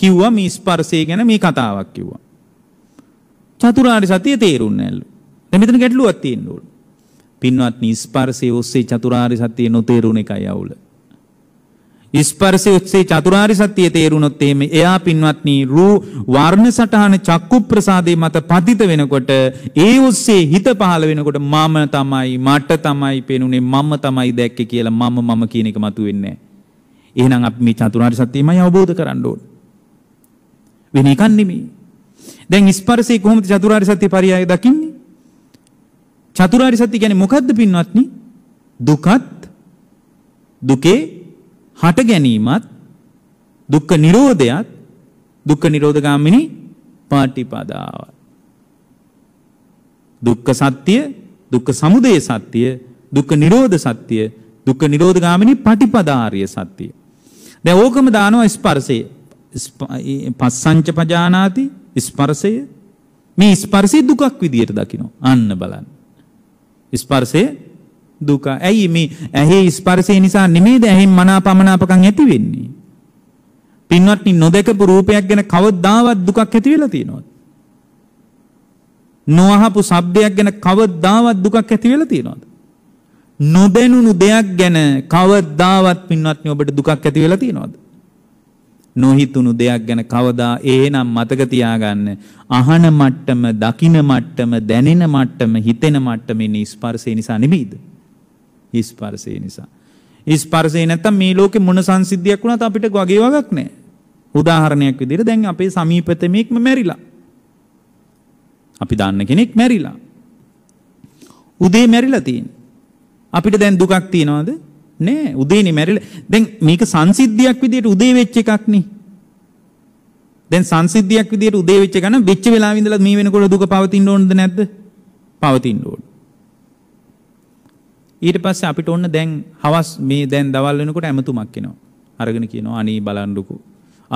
කිව්වා මේ ස්පර්ශය ගැන මේ කතාවක් කිව්වා. චතුරාරි සත්‍යය තේරුන්නේ නැල්ලු. දැන් මෙතන ගැටලුවක් තියෙන්න ඕන. පින්වත් නිස්පර්ශයේ ඔස්සේ චතුරාරි සත්‍යය නොතේරුණ එකයි අවුල. ස්පර්ශය ඔස්සේ චතුරාර්ය සත්‍ය තේරුණොත් එහෙම එයා පින්වත්නි රූ වර්ණ සටහන චක්කු ප්‍රසාදේ මත පතිත වෙනකොට ඒ ඔස්සේ හිත පහළ වෙනකොට මම තමයි මට තමයි පේනුනේ මම තමයි දැක්කේ කියලා මම මම කියන එක මතුවෙන්නේ නැහැ. එහෙනම් අපි මේ චතුරාර්ය සත්‍යයමයි අවබෝධ කරන්න ඕන. වෙන එකක් නෙමෙයි. දැන් ස්පර්ශය කොහොමද චතුරාර්ය සත්‍ය පරියාය දකින්නේ? චතුරාර්ය සත්‍ය කියන්නේ මොකද්ද පින්වත්නි? දුකත් දුකේ හට ගැනීමත් දුක්ඛ නිරෝධයත් දුක්ඛ නිරෝධගාමිනී පාටිපදාව. දුක්ඛ සත්‍ය, දුක්ඛ සමුදය සත්‍ය, දුක්ඛ නිරෝධ සත්‍ය, දුක්ඛ නිරෝධගාමිනී පටිපදාාරිය සත්‍ය. දැන් ඕකම දානවා ස්පර්ශය. පස්සංච පජානාති ස්පර්ශය මේ ස්පර්ශය දුකක් විදියට දකිනවා. අන්න බලන්න. ස්පර්ශය දුක. ඇයි මේ ඇහි ස්පර්ශය නිසා නෙමෙයිද ඇහෙන් මනාපමනාපකම් ඇති වෙන්නේ? පින්වත්නි නොදකපු රූපයක් ගැන කවදාවත් දුකක් ඇති වෙලා තියෙනවද? නොඅහපු ශබ්දයක් ගැන කවදාවත් දුකක් ඇති වෙලා තියෙනවද? නොබැනුණු දෙයක් ගැන කවදාවත් පින්වත්නි ඔබට දුකක් ඇති වෙලා තියෙනවද? නොහිතුණු දෙයක් ගැන කවදා එහෙනම් මතක තියාගන්න අහන මට්ටම දකින මට්ටම දැනෙන මට්ටම හිතෙන මට්ටම ඉන්නේ ස්පර්ශය නිසා නෙමෙයිද? ස්පර්ශය නිසා. ස්පර්ශය නැත්තම් මේ ලෝකේ මොන සංසිද්ධියක් වුණත් අපිට වගේ වගක් නැහැ. උදාහරණයක් විදිහට දැන් අපේ සමීපතමෙක්ම මැරිලා. අපි දන්න කෙනෙක් මැරිලා. උදේ මැරිලා තියෙන. අපිට දැන් දුකක් තියනවද? නෑ උදේනේ මැරිලා. දැන් මේක සංසිද්ධියක් විදිහට උදේ වෙච්ච එකක් නේ. දැන් සංසිද්ධියක් විදිහට උදේ වෙච්ච ගණන් වෙච්ච වෙලාවෙ ඉඳලා මේ වෙනකොට දුක පවතින්න ඕනද නැද්ද? පවතින්න ඕන. ඊට පස්සේ අපිට ඔන්න දැන් හවස් මේ දැන් දවල් වෙනකොට ඇමතුමක් එනවා. අරගෙන කියනවා අනේ බලන්නකෝ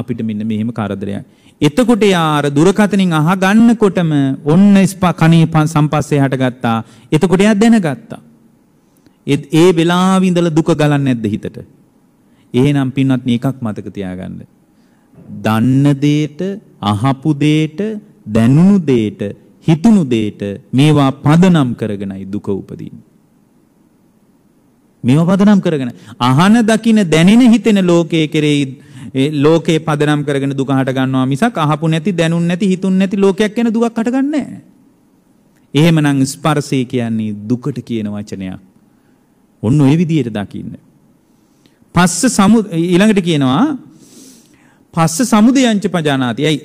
අපිට මෙන්න මෙහෙම කරදරයක්. එතකොට යාර දුරකතනින් අහ ගන්නකොටම ඔන්න ස්පා කණේ සම්පස්සේ හටගත්තා. එතකොට එයා දැනගත්තා. ඒ වෙලාවෙ ඉඳලා දුක ගලන්නේ නැද්ද හිතට? එහෙනම් පින්වත් මේකක් මතක තියාගන්න. දන්න දෙයට, අහපු දෙයට, දැනුණු දෙයට, හිතුණු දෙයට මේවා පදනම් කරගෙනයි දුක උපදින්නේ. මේව පදනම් කරගෙන අහන දකින දැනෙන හිතෙන ලෝකයේ කෙරෙහි ලෝකේ පදනම් කරගෙන දුක හට ගන්නවා මිසක් අහපු නැති දැනුන් නැති හිතුන් නැති ලෝකයක් ගැන දුකක් හට ගන්නෑ. එහෙමනම් ස්පර්ශය කියන්නේ දුකට කියන වචනයක්. ඔන්න ওই විදිහට දකින්න. පස්ස සමු ඊළඟට කියනවා පස්ස සමුදයංච පජානාති. ඇයි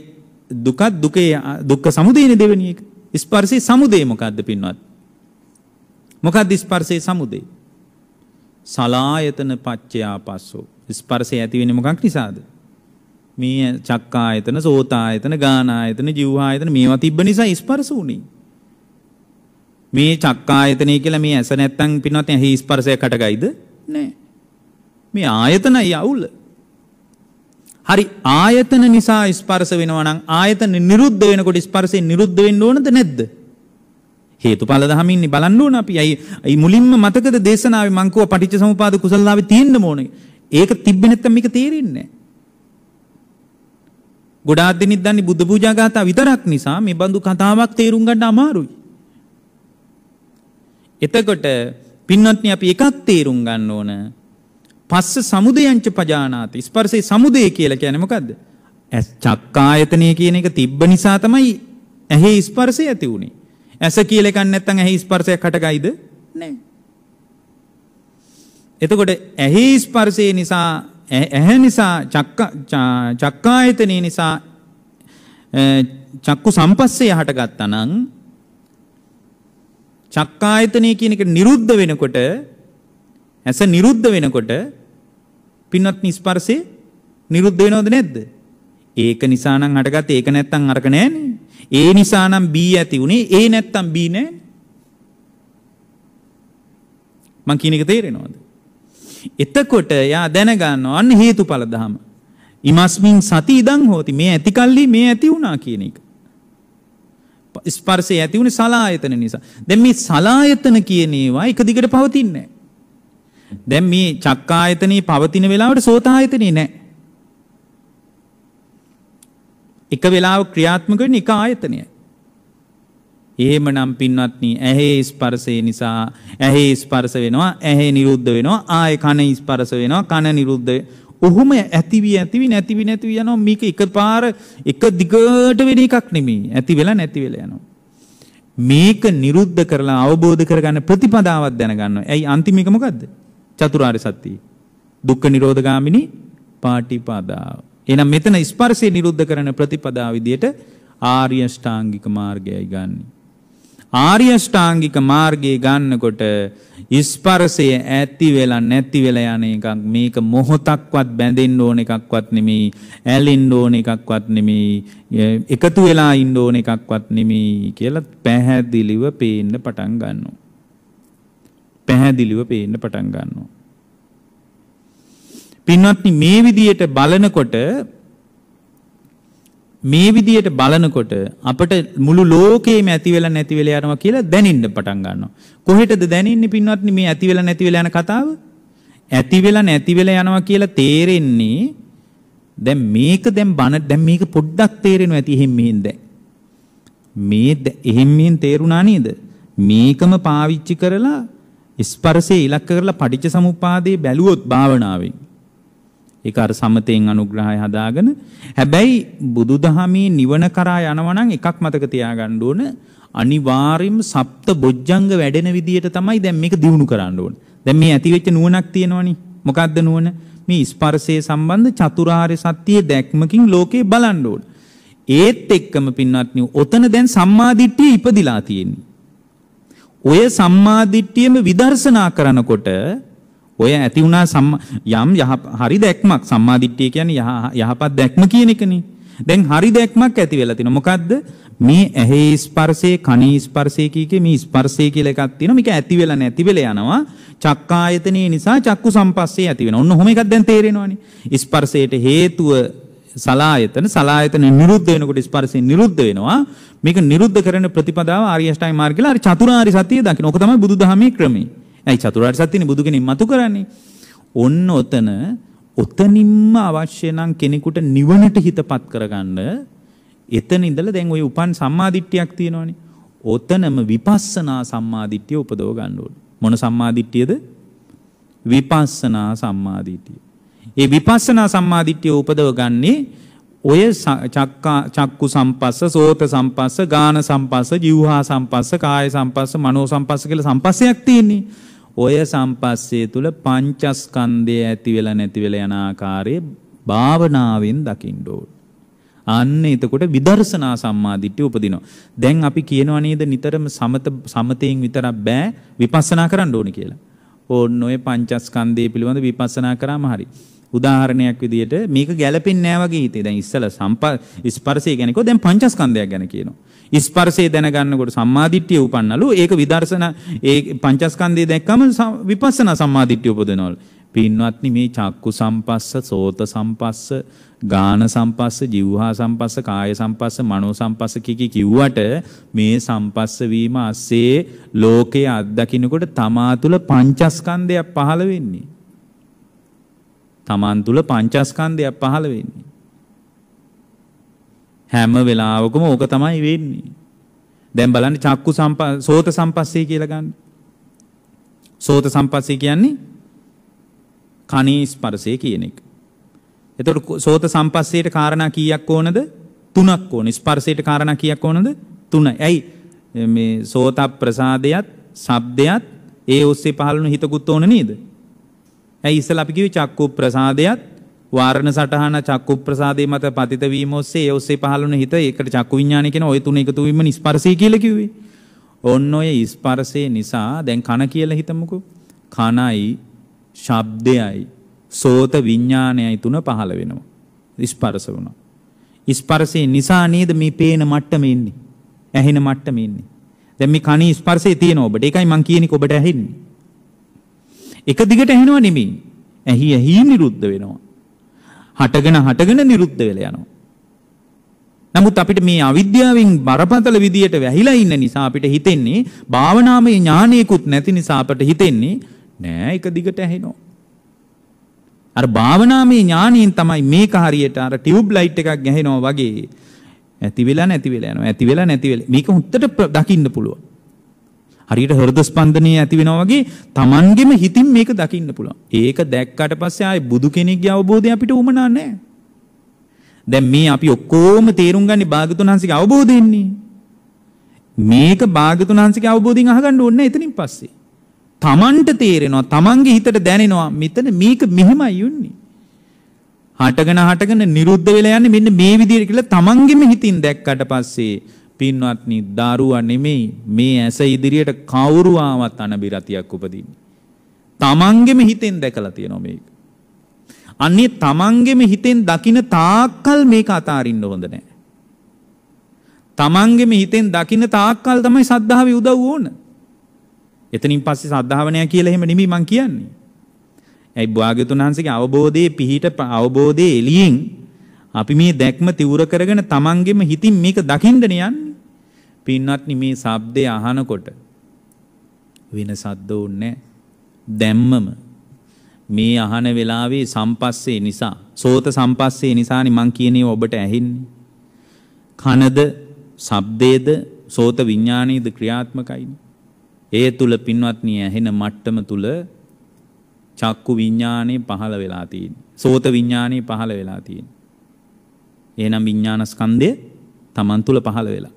දුකක් දුකේ දුක්ඛ සමුදයනේ දෙවෙනි එක. ස්පර්ශේ සමුදය මොකද්ද පින්වත්? මොකද්ද ස්පර්ශේ සමුදේ? සලායතන පච්චයා පස්සෝ. ස්පර්ශය ඇති වෙන්නේ මොකක් නිසාද? මේ චක්කායතන, සෝතායතන, ගානායතන, ජීවආයතන මේවා තිබ්බ නිසා ස්පර්ශ වුණේ. මේ චක්කායතනය කියලා මේ ඇස නැත්තම් පිනවත් ඇහි ස්පර්ශයකට ගයිද? නෑ. මේ ආයතනයි අවුල. හරි ආයතන නිසා ස්පර්ශ වෙනවා නම් ආයතන නිරුද්ධ වෙනකොට ස්පර්ශය නිරුද්ධ වෙන්න ඕනද නැද්ද? හේතුඵල දහම ඉන්නේ බලන්න ඕන අපි. අයි අයි මුලින්ම මතකද දේශනාවේ මං කෝ පටිච්චසමුපාද කුසලතාවේ තියෙන්න ඕනේ. ඒක තිබ්බේ නැත්නම් මේක තේරෙන්නේ නැහැ. ගොඩාක් දෙනෙක් දන්නේ බුද්ධ පූජා ගාථා විතරක් නිසා මේ බඳු කතාවක් තේරුම් ගන්න අමාරුයි. එතකොට පින්වත්නි අපි එකක් තේරුම් ගන්න ඕන. පස්ස සමුදයංච පජානාති. ස්පර්ශේ සමුදය කියලා කියන්නේ මොකද්ද? ඇස් චක්කායතනය කියන එක තිබ්බ නිසා තමයි ඇහි ස්පර්ශය ඇති වුනේ. ඇස කියල එකක් නැත්තම් ඇහි ස්පර්ශයක් හටගයිද? නැහැ. එතකොට ඇහි ස්පර්ශය නිසා ඇහැ නිසා චක්ක චක්කායතනේ නිසා චක්කු සම්පස්සේ හටගත්තා නම් චක්කායතනේ කියන එක නිරුද්ධ වෙනකොට ඇස නිරුද්ධ වෙනකොට පින්වත් ස්පර්ශේ නිරුද්ධ වෙනවද නැද්ද? ඒක නිසා නම් හටගත්තේ ඒක නැත්තම් අරක නෑනේ. ඒ නිසා නම් B ඇති උනේ ඒ නැත්තම් B නෑ මං කියන එක තේරෙනවද එතකොට එයා දැනගන්නවා අන්න හේතුඵල ධම ඉමස්මින් සති ඉදං හෝති මේ ඇතිකල්ලි මේ ඇති වුණා කියන එක ස්පර්ශය ඇති වුණේ සලායතන නිසා දැන් මේ සලායතන කියන ඒවා එක දිගට පවතින්නේ නැහැ දැන් මේ චක්කායතනේ පවතින වෙලාවට සෝතායතනේ නැහැ එක වෙලාව ක්‍රියාත්මක වෙන එක ආයතනයයි. එහෙමනම් පින්වත්නි ඇහි ස්පර්ශය නිසා ඇහි ස්පර්ශ වෙනවා ඇහි නිරුද්ධ වෙනවා ආය කන ස්පර්ශ වෙනවා කන නිරුද්ධ ඔහුම ඇතිවි ඇතිවි නැතිවි නැතිවි යනවා මේක එකපාර එක දිගට වෙන එකක් නෙමෙයි ඇති වෙලා නැති වෙලා යනවා මේක නිරුද්ධ කරලා අවබෝධ කරගන්න ප්‍රතිපදාවක් දැනගන්නවා ඇයි අන්තිම එක මොකද්ද චතුරාර්ය සත්‍යය දුක්ඛ නිරෝධගාමිනී පාටිපදාව එහෙනම් මෙතන ස්පර්ශය නිරුද්ධ කරන ප්‍රතිපදා විදියට ආර්ය ෂ්ටාංගික මාර්ගයයි ගන්න. ආර්ය ෂ්ටාංගික මාර්ගය ගන්නකොට ස්පර්ශය ඇති වෙලා නැති වෙලා යන එකක් මේක මොහොතක්වත් බැඳෙන්න ඕන එකක්වත් නෙමෙයි ඇලෙන්න ඕන එකක්වත් නෙමෙයි එකතු වෙලා ඉන්න ඕන එකක්වත් නෙමෙයි කියලා පැහැදිලිව පේන්න පටන් ගන්නවා. පැහැදිලිව පේන්න පටන් ගන්නවා. පින්වත්නි මේ විදියට බලනකොට මේ විදියට බලනකොට අපට මුළු ලෝකේම ඇති වෙලා නැති වෙලා යනවා කියලා දැනින්න පටන් ගන්නවා. කොහෙටද දැනින්නේ පින්වත්නි මේ ඇති වෙලා නැති වෙලා යන කතාව? ඇති වෙලා නැති වෙලා යනවා කියලා තේරෙන්නේ දැන් මේක දැන් බන දැන් මේක පොඩ්ඩක් තේරෙනවා ඇති එහෙම මෙහෙන් දැන්. මේ එහෙම මෙහෙන් තේරුණා නේද? මේකම පාවිච්චි කරලා ස්පර්ශයේ ඉලක්ක කරලා පටිච්ච සමුප්පාදේ බැලුවොත් භාවනාවෙන් ඒක අර සමතෙන් අනුග්‍රහය හදාගෙන හැබැයි බුදුදහමේ නිවන කරා යනවා නම් එකක් මතක තියාගන්න ඕන අනිවාර්යයෙන්ම සප්ත බොජ්ජංග වැඩෙන විදියට තමයි දැන් මේක දිනු කරන්න ඕන. දැන් මේ ඇතිවෙච්ච නුවණක් තියෙනවනේ. මොකද්ද නුවණ? මේ ස්පර්ශයේ සම්බන්ධ චතුරාර්ය සත්‍යයේ දැක්මකින් ලෝකේ බලන්න ඕන. ඒත් එක්කම පින්වත්නි ඔතන දැන් සම්මාදිට්ඨිය ඉපදිලා තියෙන්නේ. ඔය සම්මාදිට්ඨියම විදර්ශනා කරනකොට ඔය ඇති වුණා යම් යහ හරි දැක්මක් සම්මාදිට්ඨිය කියන්නේ යහපත් දැක්ම කියන එකනේ. දැන් හරි දැක්මක් ඇති වෙලා තිනවා. මොකද්ද? මේ ඇහි ස්පර්ශේ කණී ස්පර්ශේ කීකේ මේ ස්පර්ශේ කියලා එකක් තියෙනවා. මේක ඇති වෙලා නැති වෙලා යනවා. චක්කායතනේ නිසා චක්කු සම්පස්සේ ඇති වෙනවා. ඔන්න ඔහොම එකක් දැන් තේරෙනවානේ. ස්පර්ශයට හේතුව සලායතන සලායතන නිරුද්ධ වෙනකොට ස්පර්ශයෙන් නිරුද්ධ වෙනවා. මේක නිරුද්ධ කරන ප්‍රතිපදාව ආර්ය අෂ්ටාංග මාර්ගයලා අර චතුරාර්ය සත්‍යය දකින්න. ඕක තමයි බුදුදහමේ ක්‍රමය. ඇයි චතුරාර්ය සත්‍යනේ බුදු කෙනෙක් මතු කරන්නේ. ඔන්න ඔතන ඔතනින්ම අවශ්‍ය නම් කෙනෙකුට නිවනට හිතපත් කරගන්න එතන ඉඳලා දැන් ওই උපන් සම්මාදිට්ඨියක් තියෙනවනේ. ඔතනම විපස්සනා සම්මාදිට්ඨිය උපදව ගන්න ඕනේ. මොන සම්මාදිට්ඨියද? විපස්සනා සම්මාදිට්ඨිය. ඒ විපස්සනා සම්මාදිට්ඨිය උපදව ගන්නේ ඔය චක්කු සම්පස්ස, සෝත සම්පස්ස, ගාන සම්පස්ස, ජීවහා සම්පස්ස, කාය සම්පස්ස, මනෝ සම්පස්ස කියලා සම්පස්සයක් තියෙන්නේ. ඔය සම්පස්සේ තුල පංචස්කන්ධය ඇති වෙලා නැති වෙලා යන ආකාරයේ භාවනාවෙන් දකින්න ඕන. අන්න එතකොට විදර්ශනා සම්මාදිට්ඨිය උපදිනවා. දැන් අපි කියනවා නේද නිතරම සමත සමතයෙන් විතරක් බෑ විපස්සනා කරන්න ඕනේ කියලා. ඕන්න ඔය පංචස්කන්ධය පිළිබඳ විපස්සනා කරාම හරියි. උදාහරණයක් විදිහට මේක ගැලපෙන්නේ නැහැ වගේ හිතේ. දැන් ඉස්සලා සම්ප ස්පර්ශය ගැන කිව්වා දැන් පංචස්කන්ධයක් ගැන කියනවා. ස්පර්ශය දැනගන්නකොට සම්මාදිට්ඨිය උපන්නලු. ඒක විදර්ශන ඒ පංචස්කන්ධය දැක්කම විපස්සනා සම්මාදිට්ඨිය උපදිනවලු. පින්වත්නි මේ චක්කු සම්පස්ස, සෝත සම්පස්ස, ගාන සම්පස්ස, જીවහා සම්පස්ස, කාය සම්පස්ස, මනෝ සම්පස්ස කිකි කිව්වට මේ සම්පස්ස වීම ASCII ලෝකයේ අත්දකින්නකොට තමා තුළ පංචස්කන්ධයක් පහළ වෙන්නේ. තමන් තුළ පංචස්කන්ධයක් පහළ වෙන්නේ. හැම වෙලාවකම ඕක තමයි වෙන්නේ. දැන් බලන්න චක්කු සෝත සම්පස්සේ කියලා ගන්න. සෝත සම්පස්සේ කියන්නේ කණේ ස්පර්ශය කියන එක. එතකොට සෝත සම්පස්සේට කාරණා කීයක් ඕනද? තුනක් ඕන. ස්පර්ශයට කාරණා කීයක් ඕනද? තුන. ඇයි මේ සෝත ප්‍රසාදයත්, ශබ්දයත් ඒ ඔස්සේ පහළන හිතකුත් ඕන නේද? ඇයි ඉස්සලා අපි කිව්වේ චක්කු ප්‍රසාදයත් වාරණ සටහන චක්කු ප්‍රසාදේ මත පතිත වීම ඔස්සේ ඒ ඔස්සේ පහළන හිත ඒකට චක්කු විඥානය කියන ওই තුන එකතු වීම ස්පර්ශය කියලා කිව්වේ. ඔන්න ඔය ස්පර්ශය නිසා දැන් කන කියලා හිතමුකෝ. කනයි ශබ්දයයි සෝත විඥානයයි තුන පහළ වෙනවා. ස්පර්ශ වෙනවා. ස්පර්ශය නිසා නේද මේ පේන මට්ටමේ ඉන්නේ. ඇහෙන මට්ටමේ ඉන්නේ. දැන් මේ කණේ ස්පර්ශය තියෙන ඔබට. ඒකයි මං කියන්නේ ඔබට ඇහෙන්නේ. එක දිගට ඇහෙනව නෙමෙයි. ඇහි ඇහි නිරුද්ධ වෙනවා. හටගෙන හටගෙන නිරුද්ධ වෙලා යනවා. නමුත් අපිට මේ අවිද්‍යාවෙන් බරපතල විදියට වැහිලා ඉන්න නිසා අපිට හිතෙන්නේ භාවනාමය ඥානයකුත් නැති නිසා අපට හිතෙන්නේ නෑ එක දිගට ඇහෙනවා. අර භාවනාමය ඥානයෙන් තමයි මේක හරියට අර ටියුබ් ලයිට් එකක් ගැහෙනවා වගේ ඇති වෙලා නැති වෙලා යනවා. ඇති වෙලා නැති වෙලා මේක හුත්තට දකින්න පුළුවන්. හරියට හෘද ස්පන්දනය ඇති වෙනවා වගේ Tamanගෙම හිතින් මේක දකින්න පුළුවන්. ඒක දැක්කට පස්සේ ආයේ බුදු කෙනෙක්ගේ අවබෝධය අපිට උමනා නැහැ. දැන් මේ අපි ඔක්කොම තේරුම් ගන්නේ භාගතුන් හන්සේගේ අවබෝධයෙන්නේ. මේක භාගතුන් හන්සේගේ අවබෝධයෙන් අහගන්න ඕනේ එතනින් පස්සේ. Tamanට තේරෙනවා Tamanගේ හිතට දැනෙනවා මෙතන මේක මෙහෙමයි යන්නේ. හටගෙන හටගෙන නිරුද්ධ වෙලා යන්නේ මෙන්න මේ විදිහට කියලා Tamanගෙම හිතින් දැක්කට පස්සේ පින්වත්නි දරුවා නෙමෙයි මේ ඇස ඉදිරියට කවුරු ආවත් අනබිරතියක් උපදින්නේ. තමන්ගෙම හිතෙන් දැකලා තියෙනවා මේක. අන්නේ තමන්ගෙම හිතෙන් දකින තාක්කල් මේක අතාරින්න හොඳ නෑ. තමන්ගෙම හිතෙන් දකින තාක්කල් තමයි සද්ධාව උදව් ඕන. එතනින් පස්සේ සද්ධාවනය කියලා එහෙම නෙමෙයි මං කියන්නේ. ඇයි භාග්‍යතුන් වහන්සේගේ අවබෝධයේ පිහිට අවබෝධයේ එළියෙන් අපි මේ දැක්ම තිවුර කරගෙන තමන්ගෙම හිතින් මේක දකින්න යන්නේ. පින්වත්නි මේ ශබ්දය අහනකොට වෙන සද්ද ඕනේ දැම්මම මේ අහන වෙලාවේ සම්පස්සේ නිසා සෝත සම්පස්සේ නිසානේ මං කියන්නේ ඔබට ඇහින්නේ කනද ශබ්දයේද සෝත විඥානයේද ක්‍රියාත්මකයිනේ ඒ තුල පින්වත්නි ඇහෙන මට්ටම තුල චක්කු විඥානේ පහළ වෙලා තියෙන්නේ සෝත විඥානේ පහළ වෙලා තියෙන්නේ එහෙනම් විඥානස්කන්ධය Taman තුල පහළ වෙලා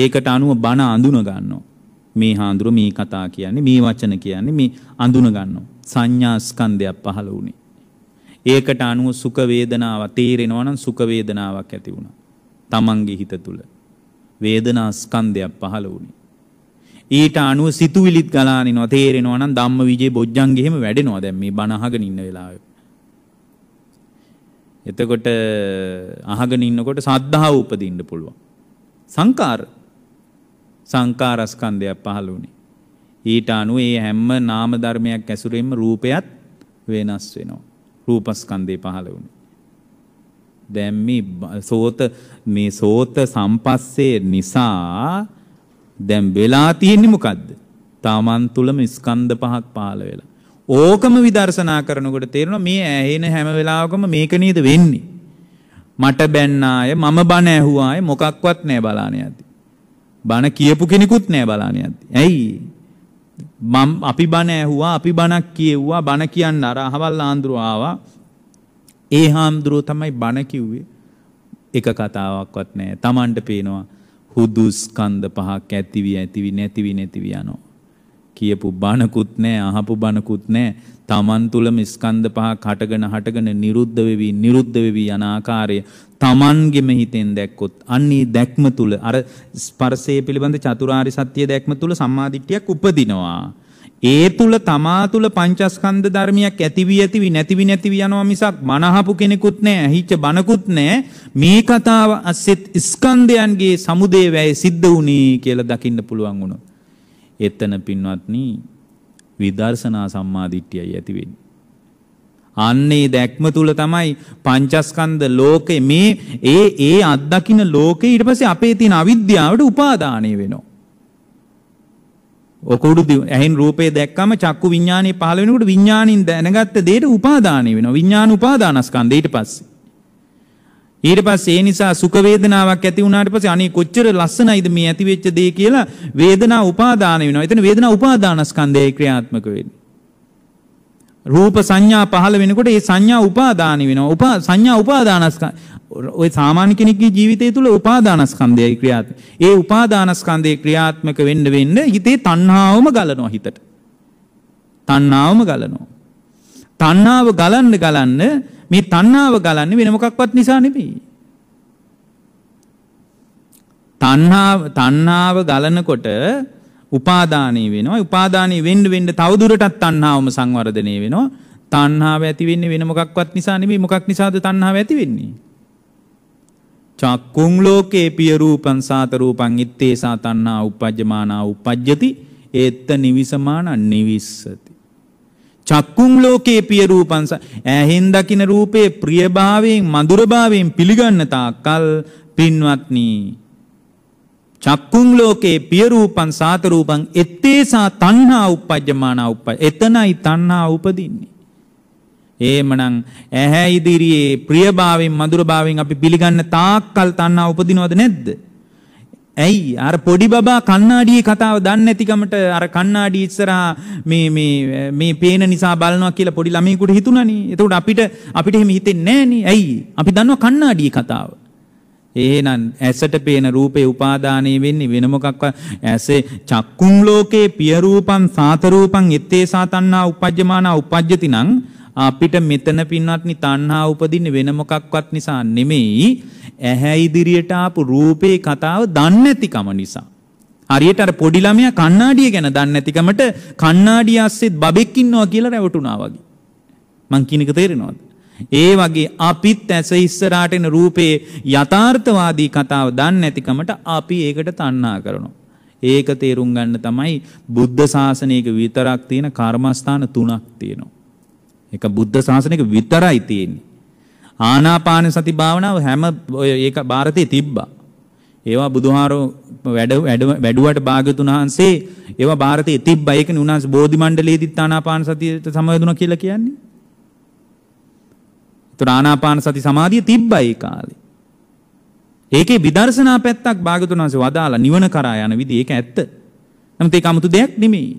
ඒකට අනුව බණ අඳුන ගන්නවා. මේ හාඳුර මේ කතා කියන්නේ මේ වචන කියන්නේ මේ අඳුන ගන්නවා. සංඥා ස්කන්ධයක් පහළ වුණේ. ඒකට අනුව සුඛ වේදනාව තීරෙනවා නම් සුඛ වේදනාවක් ඇති වුණා. තමන්ගේ හිත තුල වේදනා ස්කන්ධයක් පහළ වුණේ. ඊට අනුව සිතුවිලිත් ගලානිනවා තේරෙනවා නම් ධම්මවිජේ බොජ්ජංගේ එහෙම වැඩෙනවා දැන් මේ බණ අහගෙන ඉන්න වෙලාවේ. එතකොට අහගෙන ඉන්නකොට සද්ධාව උපදින්න පුළුවන්. සංකාර සංකාරස්කන්ධයක් පහළ වුණේ. ඊට අනුව ඒ හැම නාම ධර්මයක් ඇසුරෙන්ම රූපයත් වෙනස් වෙනවා. රූපස්කන්ධේ පහළ වුණේ. දැන් මේ සෝත මේ සෝත සම්පස්සේ නිසා දැන් වෙලා තියෙන්නේ මොකද්ද? තමන් තුළම ස්කන්ධ පහක් පහළ වෙලා. ඕකම විදර්ශනා කරනකොට තේරෙනවා මේ ඇහෙන හැම වෙලාවකම මේක නේද වෙන්නේ. මට බැන්නාය මම බන ඇහුවාය මොකක්වත් නෑ බලාන යද්දි. බණ කියපු කෙනෙකුත් නෑ බලාන යද්දි. ඇයි? මම අපි බණ ඇහුවා, අපි බණක් කියෙව්වා, බණ කියන්න අර අහවල් ආන්දරෝ ආවා. ඒ හාමුදුරුවෝ තමයි බණ කිව්වේ. එක කතාවක්වත් නෑ. Tamanට පේනවා හුදු ස්කන්ධ පහක් ඇතිවි ඇතිවි නැතිවි නැතිවි යනවා. කියපු බණකුත් නෑ අහපු බණකුත් නෑ. Taman තුලම ස්කන්ධ පහක් හටගෙන හටගෙන නිරුද්ධ වෙවි නිරුද්ධ වෙවි යන ආකාරය තමන්ගෙම හිතෙන් දැක්කොත් අන්නේ දැක්ම තුල අර ස්පර්ශය පිළිබඳ චතුරාරි සත්‍ය දැක්ම තුල සම්මාදිට්ඨියක් උපදිනවා. ඒ තුල තමා තුල පංචස්කන්ධ ධර්මයක් ඇතිවි ඇතිවි නැතිවි නැතිවි යනවා මිසක් මනහපු කෙනෙකුත් නැහැ, හිච්ච බනකුත් නැහැ. මේ කතාව අසෙත් ස්කන්ධයන්ගේ සමුදේ වැය සිද්ධ වුණේ කියලා දකින්න පුළුවන් වුණා. එතන පින්වත්නි විදර්ශනා සම්මාදිට්ඨියයි ඇති වෙන්නේ. අන්නේ දැක්ම තුල තමයි පංචස්කන්ධ ලෝකේ මේ ඒ ඒ අත්දකින්න ලෝකේ ඊට පස්සේ අපේ තියෙන අවිද්‍යාවට උපාදානය වෙනවා. ඔකුඩු ඇහෙන් රූපේ දැක්කම චක්කු විඥානේ පහළ වෙනකොට විඥානින් දැනගත්ත දෙයට උපාදානය වෙනවා. විඥාන උපාදානස්කන්ධය ඊට පස්සේ. ඊට පස්සේ ඒ නිසා සුඛ වේදනාවක් ඇති වුණාට පස්සේ අනේ කොච්චර ලස්සනයිද මේ ඇති වෙච්ච දේ කියලා වේදනා උපාදාන වෙනවා. එතන වේදනා උපාදානස්කන්ධයයි ක්‍රියාත්මක වෙන්නේ. රූප සංඥා පහළ වෙනකොට ඒ සංඥා උපාදාන වෙනවා. උපා සංඥා උපාදානස්කන්ධ ඔය සාමාන්‍ය කෙනෙක්ගේ ජීවිතය තුළ උපාදානස්කන්ධයයි ක්‍රියාත්මක. ඒ උපාදානස්කන්ධේ ක්‍රියාත්මක වෙන්න වෙන්න හිතේ තණ්හාවම ගලනවා හිතට. තණ්හාවම ගලනවා. තණ්හාව ගලන්න ගලන්න මේ තණ්හාව ගලන්නේ වෙන මොකක්වත් නිසා නෙමෙයි. තණ්හාව තණ්හාව ගලනකොට උපාදානය වෙනවා උපාදානය වෙන්ඩ වෙන්ඩ තවදුරටත් තන්නාවම සංවර්ධනය වෙනවා තන්හාාව ඇතිවෙන්නේ වෙන මොකක්වත් නිසා නෙමේ මොකක් නිසාද තන්හාාව ඇති වෙන්නේ. චක්කුං ලෝකේ පිය රූපං සාත රූපං ඉත්තේසා තණ්හා උපජ්ජමානා උපජ්ජති ඒත්ත නිවිසමාන නිවිස්සති චක්කුං ලෝකේ පිය රූපං ඇහෙන් දකින රූපේ ප්‍රියභාවයෙන් මధుරභාවයෙන් පිළිගන්න තාක්කල් පින්වත්නි චක්කුම් ලෝකේ පිය රූපං සාත රූපං එත්තේසා තණ්හා උපජ්ජමානා උප්ප. එතනයි තණ්හා උපදින්නේ. එහෙමනම් ඇහැ ඉදිරියේ ප්‍රියභාවයෙන් මధుරභාවයෙන් අපි පිළිගන්න තාක්කල් තණ්හා උපදිනවද නැද්ද? ඇයි අර පොඩි බබා කණ්ණාඩියේ කතාව දන්නේ නැතිකමට අර කණ්ණාඩි ඉස්සරහා මේ මේ මේ පේන නිසා බලනවා කියලා පොඩි ළමයෙකුට හිතුණානේ. එතකොට අපිට අපිට එහෙම හිතෙන්නේ නැහනේ. ඇයි? අපි දන්නවා කණ්ණාඩියේ කතාව. එහෙනම් ඇසට පේන රූපේ උපාදානය වෙන්නේ වෙන මොකක්වත් ඇසේ චක්කුම් ලෝකේ පිය රූපං සාත රූපං එත්තේ සාතන්නා උපජ්ජමානා උපජ්ජති නම් අපිට මෙතන පින්වත්නි තණ්හා උපදින්නේ වෙන මොකක්වත් නිසා නෙමෙයි ඇහැ ඉදිරියට ආපු රූපේ කතාව දන්නේ නැතිකම නිසා හරියට අර පොඩි ළමයා කණ්ණාඩිය ගැන දන්නේ නැතිකමට කණ්ණාඩිය ඇස්සෙත් බබෙක් ඉන්නවා කියලා රැවටුණා වගේ මං කියන එක තේරෙනවද ඒ වගේ අපිත් ඇස ඉස්සරහට එන රූපයේ යථාර්ථවාදී කතාව දන්නේ නැතිකමට අපි ඒකට තණ්හා කරනවා. ඒක තේරුම් ගන්න තමයි බුද්ධ ශාසනයක විතරක් තියෙන කර්මස්ථාන තුනක් තියෙනවා. ඒක බුද්ධ ශාසනයක විතරයි තියෙන්නේ. ආනාපාන සති භාවනාව හැම ඒක ಭಾರತයේ තිබ්බා. ඒවා බුදුහාරෝ වැඩ වැඩුවට භාග්‍යතුන් වහන්සේ ඒවා ಭಾರತයේ තිබ්බා. ඒකනේ උන්වහන්සේ බෝධි මණ්ඩලයේදීත් ආනාපාන සතියට සමවැදුණා කියලා කියන්නේ. ඒතර ආනාපාන සති සමාධිය තිබ්බයි කාලේ. ඒකේ විදර්ශනා පැත්තක් භාගතුන් වහන්සේ වදාලා නිවන කරා යන විදි ඒක ඇත්ත. නමුත් ඒක 아무තු දෙයක් නෙමෙයි.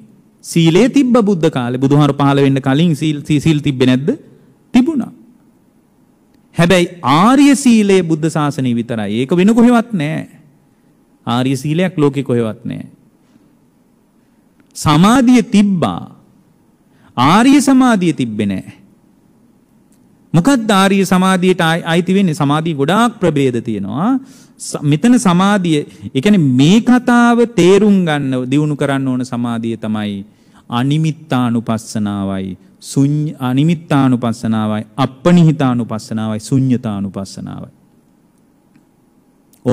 සීලේ තිබ්බ බුද්ධ කාලේ බුදුහාර පහළ වෙන්න කලින් සීල් සීල් තිබ්බේ නැද්ද? තිබුණා. හැබැයි ආර්ය සීලය බුද්ධ ශාසනය විතරයි. ඒක වෙන කොහෙවත් නැහැ. ආර්ය සීලයක් ලෝකේ කොහෙවත් නැහැ. සමාධිය තිබ්බා. ආර්ය සමාධිය තිබ්බේ නැහැ. මොකක්ද ආර්ය සමාධියට අයිති වෙන්නේ? සමාධිය ගොඩාක් ප්‍රභේද තියෙනවා. මෙතන සමාධිය, ඒ කියන්නේ මේ කතාව තේරුම් ගන්න දිනු කරන්න ඕන සමාධිය තමයි අනිමිත්තානුපස්සනාවයි, ශුන්‍ය අනිමිත්තානුපස්සනාවයි, අප්පනිහිතානුපස්සනාවයි, ශුන්‍යතානුපස්සනාවයි.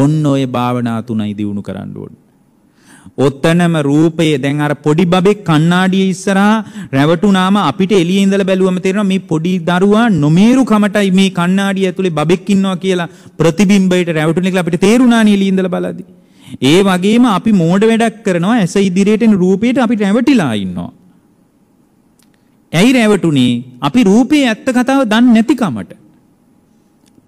ඔන්න ඔය භාවනා තුනයි දිනු කරන්න ඕන. ඔතනම රූපයේ දැන් අර පොඩි බබෙක් කණ්ණාඩිය ඉස්සරහා රැවටුනාම අපිට එළියේ ඉඳලා බැලුවම තේරෙනවා මේ පොඩි දරුවා නොමේරු කමටයි මේ කණ්ණාඩිය ඇතුලේ බබෙක් ඉන්නවා කියලා ප්‍රතිබිම්බයට රැවටුනේ කියලා අපිට තේරුණා නේ එළියේ ඉඳලා බලද්දි. ඒ වගේම අපි මෝඩ වැඩක් කරනවා ඇස ඉදිරියට එන රූපයට අපි රැවටිලා ඉන්නවා. ඇයි රැවටුනේ? අපි රූපයේ ඇත්ත කතාව දන්නේ නැතිකමට.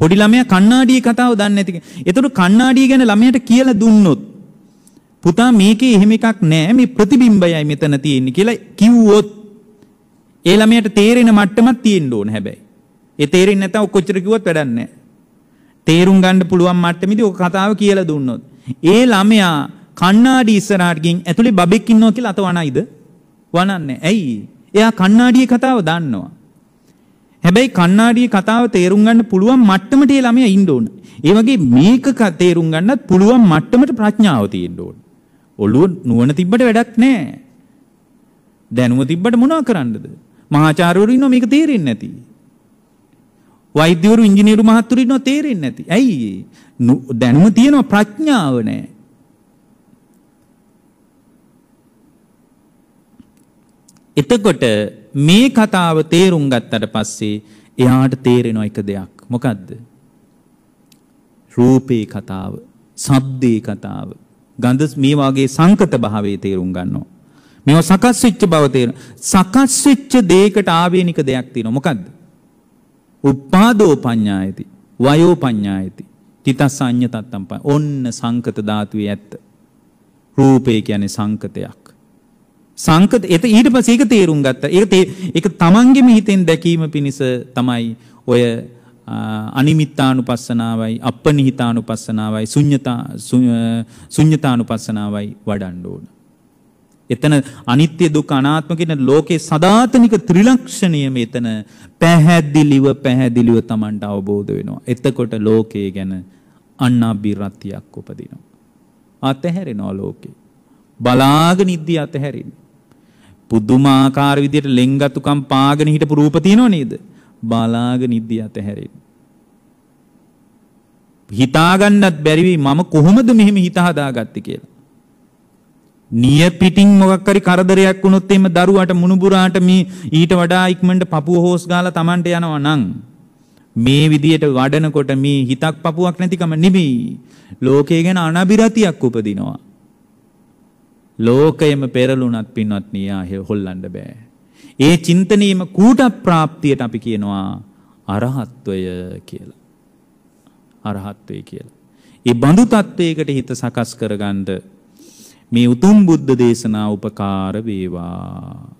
පොඩි ළමයා කණ්ණාඩියේ කතාව දන්නේ නැතික. ඒතර කණ්ණාඩිය ගැන ළමයට කියලා දුන්නොත් පුතා මේකේ එහෙම එකක් නෑ මේ ප්‍රතිබිම්බයයි මෙතන තියෙන්නේ කියලා කිව්වොත් ඒ ළමයට තේරෙන මට්ටමක් තියෙන්න ඕන හැබැයි. ඒ තේරෙන්නේ නැත්නම් කොච්චර කිව්වත් වැඩක් නෑ. තේරුම් ගන්න පුළුවන් මට්ටමේදී ඔක කතාව කියලා දුන්නොත්. ඒ ළමයා කණ්ණාඩි ඉස්සරහට ගින් ඇතුලේ බබෙක් ඉන්නවා කියලා අත වනයිද? වනන්නේ. ඇයි? එයා කණ්ණාඩියේ කතාව දන්නවා. හැබැයි කණ්ණාඩියේ කතාව තේරුම් ගන්න පුළුවන් මට්ටමට ඒ ළමයා ඉන්න ඕන. ඒ වගේ මේක තේරුම් ගන්නත් පුළුවන් මට්ටමට ප්‍රඥාව තියෙන්න ඕන. ඔළුව නුවණ තිබ්බට වැඩක් නැහැ. දැනුම තිබ්බට මොනවා කරන්නද? මහාචාර්යවරු ඉන්නවා මේක තේරෙන්නේ නැති. වෛද්‍යවරු ඉංජිනේරු මහත්තුරු ඉන්නවා තේරෙන්නේ නැති. ඇයි දැනුම තියෙනවා ප්‍රඥාව නැහැ. එතකොට මේ කතාව තේරුම් ගත්තට පස්සේ එයාට තේරෙනවා එක දෙයක්. මොකද්ද? රූපේ කතාව, සබ්දේ කතාව, ගඳ මේ වාගේ සංකත භාවයේ තේරුම් ගන්නවා. මේවා සකස් වෙච්ච බව තේරෙන. සකස් වෙච්ච දෙයකට ආවේනික දෙයක් තියෙනවා. මොකද්ද? උපාදෝ පඤ්ඤායති. වයෝ පඤ්ඤායති. තිතසඤ්ඤ තත්තම් පඤ්ඤා. ඔන්න සංකත ධාතුවේ ඇත්ත. රූපේ කියන්නේ සංකතයක්. සංකත එත ඊට පස්සේ ඒක තේරුම් ගත්තා. ඒක ඒක තමන්ගේම හිතෙන් දැකීම පිණිස තමයි ඔය අනිමිත්තානුපස්සනාවයි අපනිහිතානුපස්සනාවයි ශුන්‍යතා ශුන්‍යතානුපස්සනාවයි වඩන්න ඕන. එතන අනිත්‍ය දුක් අනාත්ම කියන ලෝකේ සදාතනික ත්‍රිලක්ෂණය මෙතන පැහැදිලිව පැහැදිලිව Tamanට අවබෝධ වෙනවා. එතකොට ලෝකයේ ගැන අන්නාබිරත්තියක් උපදිනවා. අතහැරෙනවා ලෝකේ. බලාගෙන ඉද්දී අතහැරින්නේ. පුදුමාකාර විදියට ලෙන්ගතුකම් පාගෙන හිටපු රූප තියෙනව නේද? බලාගෙන ඉද්දී අතහැරෙන්න. හිතාගන්නත් බැරි වෙයි මම කොහොමද මෙහෙම හිත හදාගත්තේ කියලා. නිය පිටින් මොකක් හරි කරදරයක් වුණොත් එimhe දරුවාට මුණුබුරාට මේ ඊට වඩා ඉක්මනට පපුව හොස් ගාලා Tamanට යනවා නම් මේ විදියට වඩනකොට මේ හිතක් පපුවක් නැතිකම නෙමෙයි. ලෝකයේ ගැන අනබිරතියක් උපදිනවා. ලෝකයේම පෙරළුණත් පින්වත් නියා හොල්ලන්න බෑ. ඒ චින්තනීම කූට ප්‍රාප්තියට අපි කියනවා අරහත්වය කියලා. අරහත්වය කියලා. ඒ බඳු තත්ත්වයකට හිත සකස් කරගන්න මේ උතුම් බුද්ධ දේශනා උපකාර වේවා.